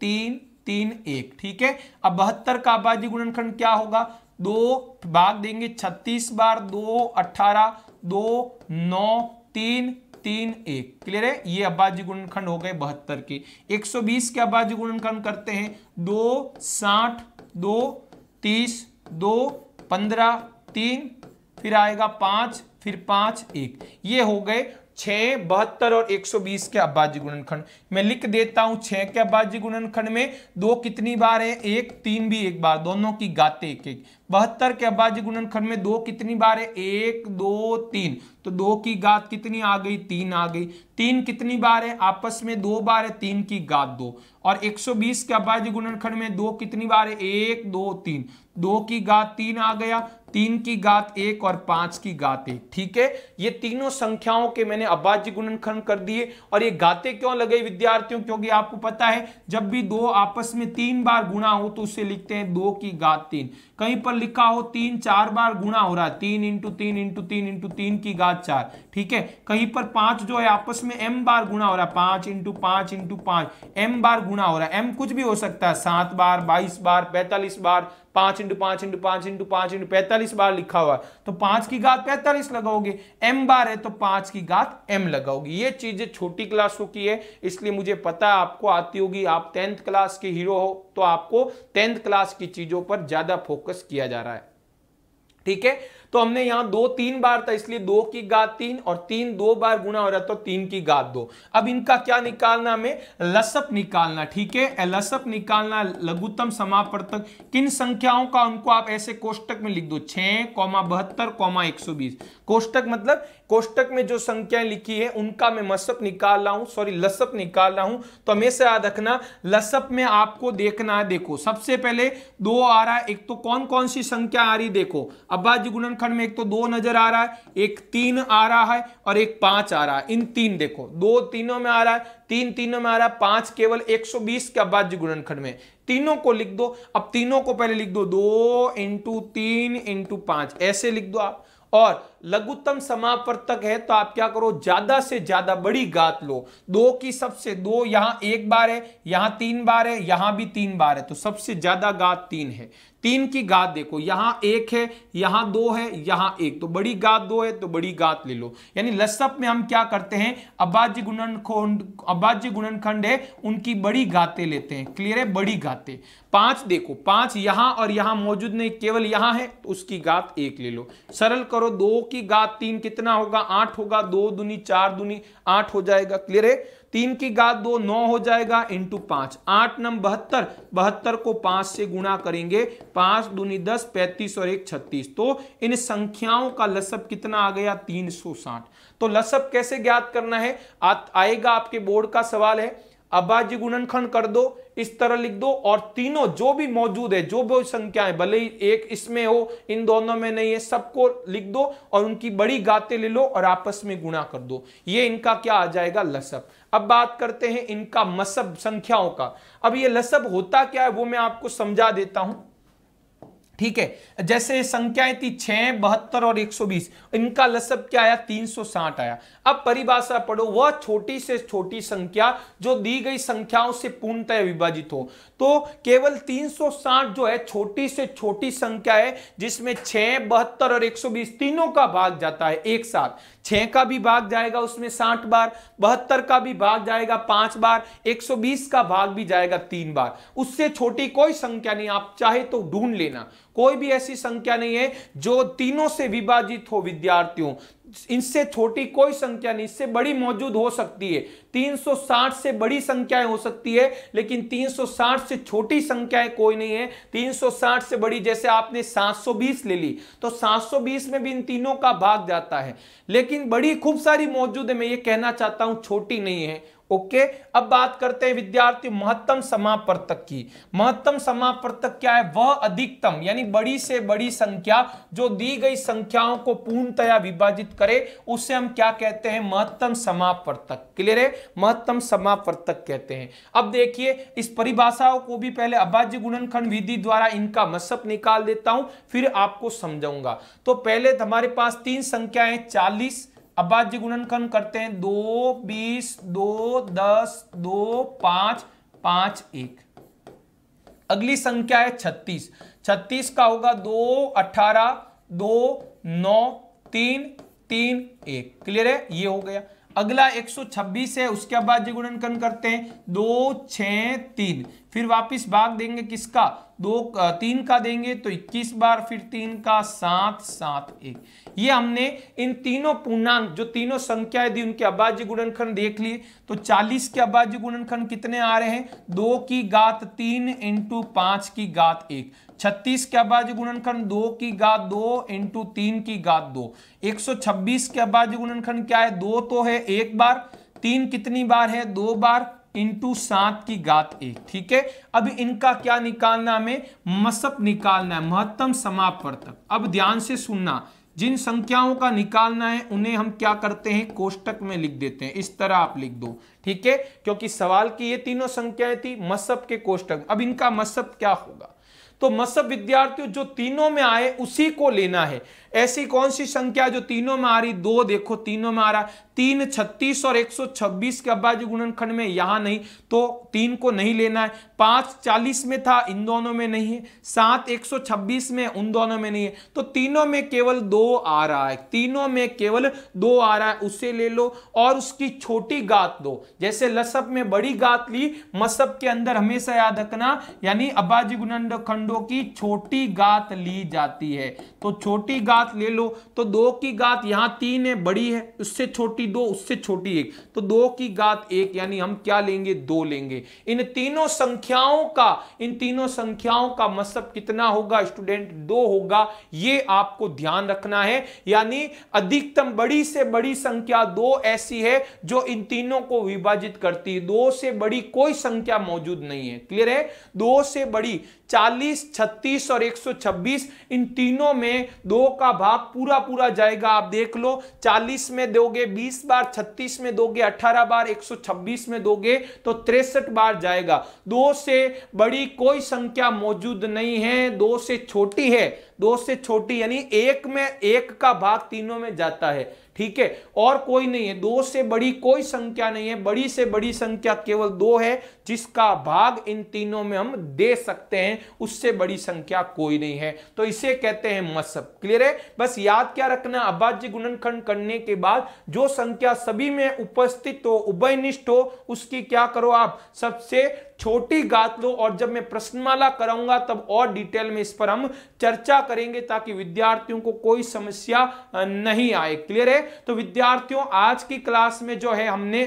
तीन तीन एक ठीक है अब बहत्तर का अभाज्य गुणनखंड क्या होगा दो भाग देंगे छत्तीस बार दो अठारह दो नौ तीन तीन एक क्लियर है ये अब्बाजी गुणनखंड हो गए बहत्तर के 120 के अब्बाजी गुणनखंड करते हैं दो साठ दो तीस दो पंद्रह तीन फिर आएगा पांच फिर पांच एक ये हो गए छः बहत्तर और 120 के अभाज्य गुणनखंड मैं लिख देता हूं छः के अभाज्य गुणनखंड में दो कितनी बार है एक तीन भी एक बार दोनों की गाते एक एक बहत्तर के अभाज्य गुणनखंड में दो कितनी बार है एक दो तीन तो दो की गात कितनी आ गई तीन आ गई तीन कितनी बार है आपस में दो बार है तीन की गात दो और 120 के अभाज्य गुणनखंड में दो कितनी बार है एक दो तीन दो की घात तीन आ गया तीन की घात एक और पांच की घात एक ठीक है ये तीनों संख्याओं के मैंने अभाज्य गुणनखंड कर दिए और ये घाते क्यों लगे विद्यार्थियों क्योंकि आपको पता है जब भी दो आपस में तीन बार गुणा हो तो उसे लिखते हैं दो की घात तीन कहीं पर लिखा हो तीन चार बार गुणा हो रहा है तीन इंटू तीन इंटू तीन इंटू तीन की घात चार ठीक है कहीं पर पांच जो है आपस में एम बार गुणा हो रहा है पांच इंटू पांच इंटू पांच एम बार गुणा हो रहा है एम कुछ भी हो सकता है सात बार बाईस बार पैतालीस बार पांच इंटू पांच इंटू पांच इंटू पांच इंटू पैंतालीस बार लिखा हुआ है तो पांच की घात पैंतालीस लगाओगे एम बार है तो पांच की घात एम लगाओगे ये चीजें छोटी क्लासों की है इसलिए मुझे पता है आपको आती होगी आप टेंथ क्लास के हीरो हो तो आपको टेंथ क्लास की चीजों पर ज्यादा फोकस किया जा रहा है ठीक है तो हमने यहां दो तीन बार था इसलिए दो की गात तीन और तीन दो बार गुना हो रहा तो तीन की गात दो अब इनका क्या निकालना हमें लसप निकालना ठीक है लसप निकालना लघुतम समापर्तक किन संख्याओं का उनको आप ऐसे कोष्टक में लिख दो छह कौमा बहत्तर कौमा एक सौ बीस कोष्टक मतलब कोष्टक में जो संख्याएं लिखी है उनका मैं मसप निकाल रहा हूं सॉरी लसप निकाल रहा हूं तो हमेशा याद रखना लसप में आपको देखना है देखो सबसे पहले दो आ रहा है एक तो कौन कौन सी संख्या आ रही देखो अब्बाजी गुणन खंड में एक तो दो नजर आ रहा है एक तीन आ रहा है और एक पांच आ रहा है इन तीन देखो दो तीनों में आ रहा है तीन तीनों में आ रहा है पांच केवल 120 के अभाज्य गुणनखंड में तीनों को लिख दो अब तीनों को पहले लिख दो दो इंटू तीन इंटू पांच ऐसे लिख दो आप और लघुत्तम समापवर्तक है तो आप क्या करो ज्यादा से ज्यादा बड़ी गात लो दो की सबसे दो यहां एक बार है यहां तीन बार है यहां भी तीन बार है तो सबसे ज्यादा गात तीन है तीन की गात देखो यहां एक है यहां दो है यहां एक तो बड़ी गात दो है तो बड़ी गात ले लो यानी लसअप में हम क्या करते हैं खंड अबाज्य गुणन गुणनखंड है उनकी बड़ी गाते लेते हैं क्लियर है बड़ी गाते पांच देखो पांच यहां और यहां मौजूद नहीं केवल यहां है तो उसकी गात एक ले लो सरल करो दो की गात तीन कितना होगा आठ होगा दो दुनी चार दुनी आठ हो जाएगा क्लियर है तीन की गात दो नौ हो जाएगा इंटू पांच आठ नम बहत्तर बहत्तर को पांच से गुणा करेंगे पांच दूनी दस पैंतीस और एक छत्तीस तो इन संख्याओं का लसब कितना आ गया तीन सौ साठ तो लसब कैसे ज्ञात करना है आ, आएगा आपके बोर्ड का सवाल है अभाज्य गुणनखंड कर दो इस तरह लिख दो और तीनों जो भी मौजूद है जो भी संख्याएं भले ही एक इसमें हो इन दोनों में नहीं है सबको लिख दो और उनकी बड़ी गाते ले लो और आपस में गुणा कर दो ये इनका क्या आ जाएगा लसप अब बात करते हैं इनका मसब संख्याओं का अब ये लसब होता क्या है वो मैं आपको समझा देता हूं ठीक है जैसे संख्याएं थी छह बहत्तर और 120 इनका लसब क्या आया 360 आया अब परिभाषा पढ़ो वह छोटी से छोटी संख्या जो दी गई संख्याओं से पूर्णतः विभाजित हो तो केवल 360 जो है छोटी से छोटी संख्या है जिसमें छह बहत्तर और 120 तीनों का भाग जाता है एक साथ छह का भी भाग जाएगा उसमें साठ बार बहत्तर का भी भाग जाएगा पांच बार 120 का भाग भी जाएगा तीन बार उससे छोटी कोई संख्या नहीं आप चाहे तो ढूंढ लेना कोई भी ऐसी संख्या नहीं है जो तीनों से विभाजित हो विद्यार्थियों इनसे छोटी कोई संख्या नहीं इससे बड़ी मौजूद हो सकती है 360 से बड़ी संख्याएं हो सकती है लेकिन 360 से छोटी संख्याएं कोई नहीं है 360 से बड़ी जैसे आपने 720 ले ली तो 720 में भी इन तीनों का भाग जाता है लेकिन बड़ी खूब सारी मौजूद है मैं ये कहना चाहता हूं छोटी नहीं है ओके अब बात करते हैं विद्यार्थी महत्तम समापर्तक की महत्तम समापर्तक क्या है वह अधिकतम यानी बड़ी से बड़ी संख्या जो दी गई संख्याओं को पूर्णतया विभाजित करे उसे हम क्या कहते हैं महत्तम समापर्तक क्लियर है महत्तम समापर्तक कहते हैं अब देखिए इस परिभाषाओं को भी पहले अभाज्य गुणनखंड विधि द्वारा इनका मसअप निकाल देता हूं फिर आपको समझाऊंगा तो पहले तो हमारे पास तीन संख्या है चालीस अभाज्य गुणनखन करते हैं दो बीस दो दस दो पांच पांच एक अगली संख्या है छत्तीस छत्तीस का होगा दो अठारह दो नौ तीन तीन एक क्लियर है ये हो गया अगला 126 है उसके बाद गुणनखंड करते हैं दो छ तीन फिर वापस भाग देंगे किसका दो तीन का देंगे तो इक्कीस बार फिर तीन का सात सात एक ये हमने इन तीनों पूर्णांक जो तीनों संख्याएं दी उनके अभाज्य गुणनखंड देख लिए तो चालीस के अभाज्य गुणनखंड कितने आ रहे हैं दो की गात तीन इंटू पांच की गात एक छत्तीस के अभाज्य गुणनखंड दो की गात दो इंटू तीन की गात दो एक सौ छब्बीस के अभाज्य गुणनखंड क्या है दो तो है एक बार तीन कितनी बार है दो बार इंटू सात की गात एक ठीक है अब इनका क्या निकालना हमें मसप निकालना है महत्तम समापवर्तक अब ध्यान से सुनना जिन संख्याओं का निकालना है उन्हें हम क्या करते हैं कोष्टक में लिख देते हैं इस तरह आप लिख दो ठीक है क्योंकि सवाल की ये तीनों संख्याएं थी मसप के कोष्टक अब इनका मसप क्या होगा तो मसब विद्यार्थियों जो तीनों में आए उसी को लेना है ऐसी कौन सी संख्या जो तीनों में आ रही दो देखो तीनों में आ रहा तीन छत्तीस और एक सौ छब्बीस के अब्बाजी गुणनखंड में यहां नहीं तो तीन को नहीं लेना है पांच चालीस में था इन दोनों में नहीं है सात एक सौ छब्बीस में उन दोनों में नहीं है तो तीनों में केवल दो आ रहा है तीनों में केवल दो आ रहा है उसे ले लो और उसकी छोटी गात दो जैसे लसप में बड़ी गात ली मसब के अंदर हमेशा याद रखना यानी अब्बाजी गुणनखंडों की छोटी गात ली जाती है तो छोटी गात ले लो तो दो की गात यहां तीन है बड़ी है उससे छोटी दो उससे छोटी एक तो दो की गात एक यानी हम क्या लेंगे दो लेंगे इन तीनों संख्याओं का इन तीनों संख्याओं का मतलब कितना होगा स्टूडेंट दो होगा ये आपको ध्यान रखना है यानी अधिकतम बड़ी से बड़ी संख्या दो ऐसी है जो इन तीनों को विभाजित करती है दो से बड़ी कोई संख्या मौजूद नहीं है क्लियर है दो से बड़ी चालीस छत्तीस और एक इन तीनों में में दो का भाग पूरा पूरा जाएगा आप देख लो 40 में दोगे 20 बार 36 में दोगे 18 बार 126 में दोगे तो तिरसठ बार जाएगा दो से बड़ी कोई संख्या मौजूद नहीं है दो से छोटी है दो से छोटी यानी एक में एक का भाग तीनों में जाता है ठीक है और कोई नहीं है दो से बड़ी कोई संख्या नहीं है बड़ी से बड़ी संख्या केवल दो है जिसका भाग इन तीनों में हम दे सकते हैं उससे बड़ी संख्या कोई नहीं है तो इसे कहते हैं मसब क्लियर है बस याद क्या रखना अभाज्य गुणनखंड करने के बाद जो संख्या सभी में उपस्थित हो उभयनिष्ठ हो उसकी क्या करो आप सबसे छोटी गात लो और जब मैं प्रश्नमाला कराऊंगा तब और डिटेल में इस पर हम चर्चा करेंगे ताकि विद्यार्थियों को कोई समस्या नहीं आए क्लियर है तो विद्यार्थियों आज की क्लास में जो है हमने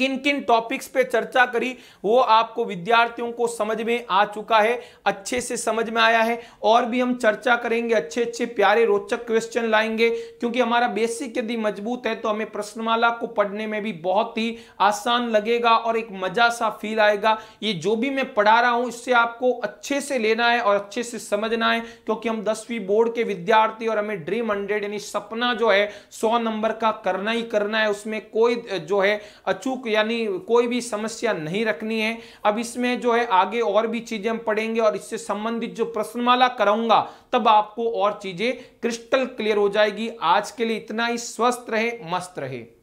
किन किन टॉपिक्स पे चर्चा करी वो आपको विद्यार्थियों को समझ में आ चुका है अच्छे से समझ में आया है और भी हम चर्चा करेंगे अच्छे अच्छे प्यारे रोचक क्वेश्चन लाएंगे क्योंकि हमारा बेसिक यदि मजबूत है तो हमें प्रश्नमाला को पढ़ने में भी बहुत ही आसान लगेगा और एक मजा सा फील आएगा ये जो भी मैं पढ़ा रहा हूं इससे आपको अच्छे से लेना है और अच्छे से समझना है क्योंकि हम दसवीं बोर्ड के विद्यार्थी और हमें ड्रीम हंड्रेड यानी सपना जो है सौ नंबर का करना ही करना है उसमें कोई जो है अचूक यानी कोई भी समस्या नहीं रखनी है अब इसमें जो है आगे और भी चीज़ें हम पढ़ेंगे और इससे संबंधित जो प्रश्नमाला कराऊंगा तब आपको और चीज़ें क्रिस्टल क्लियर हो जाएगी आज के लिए इतना ही स्वस्थ रहे मस्त रहे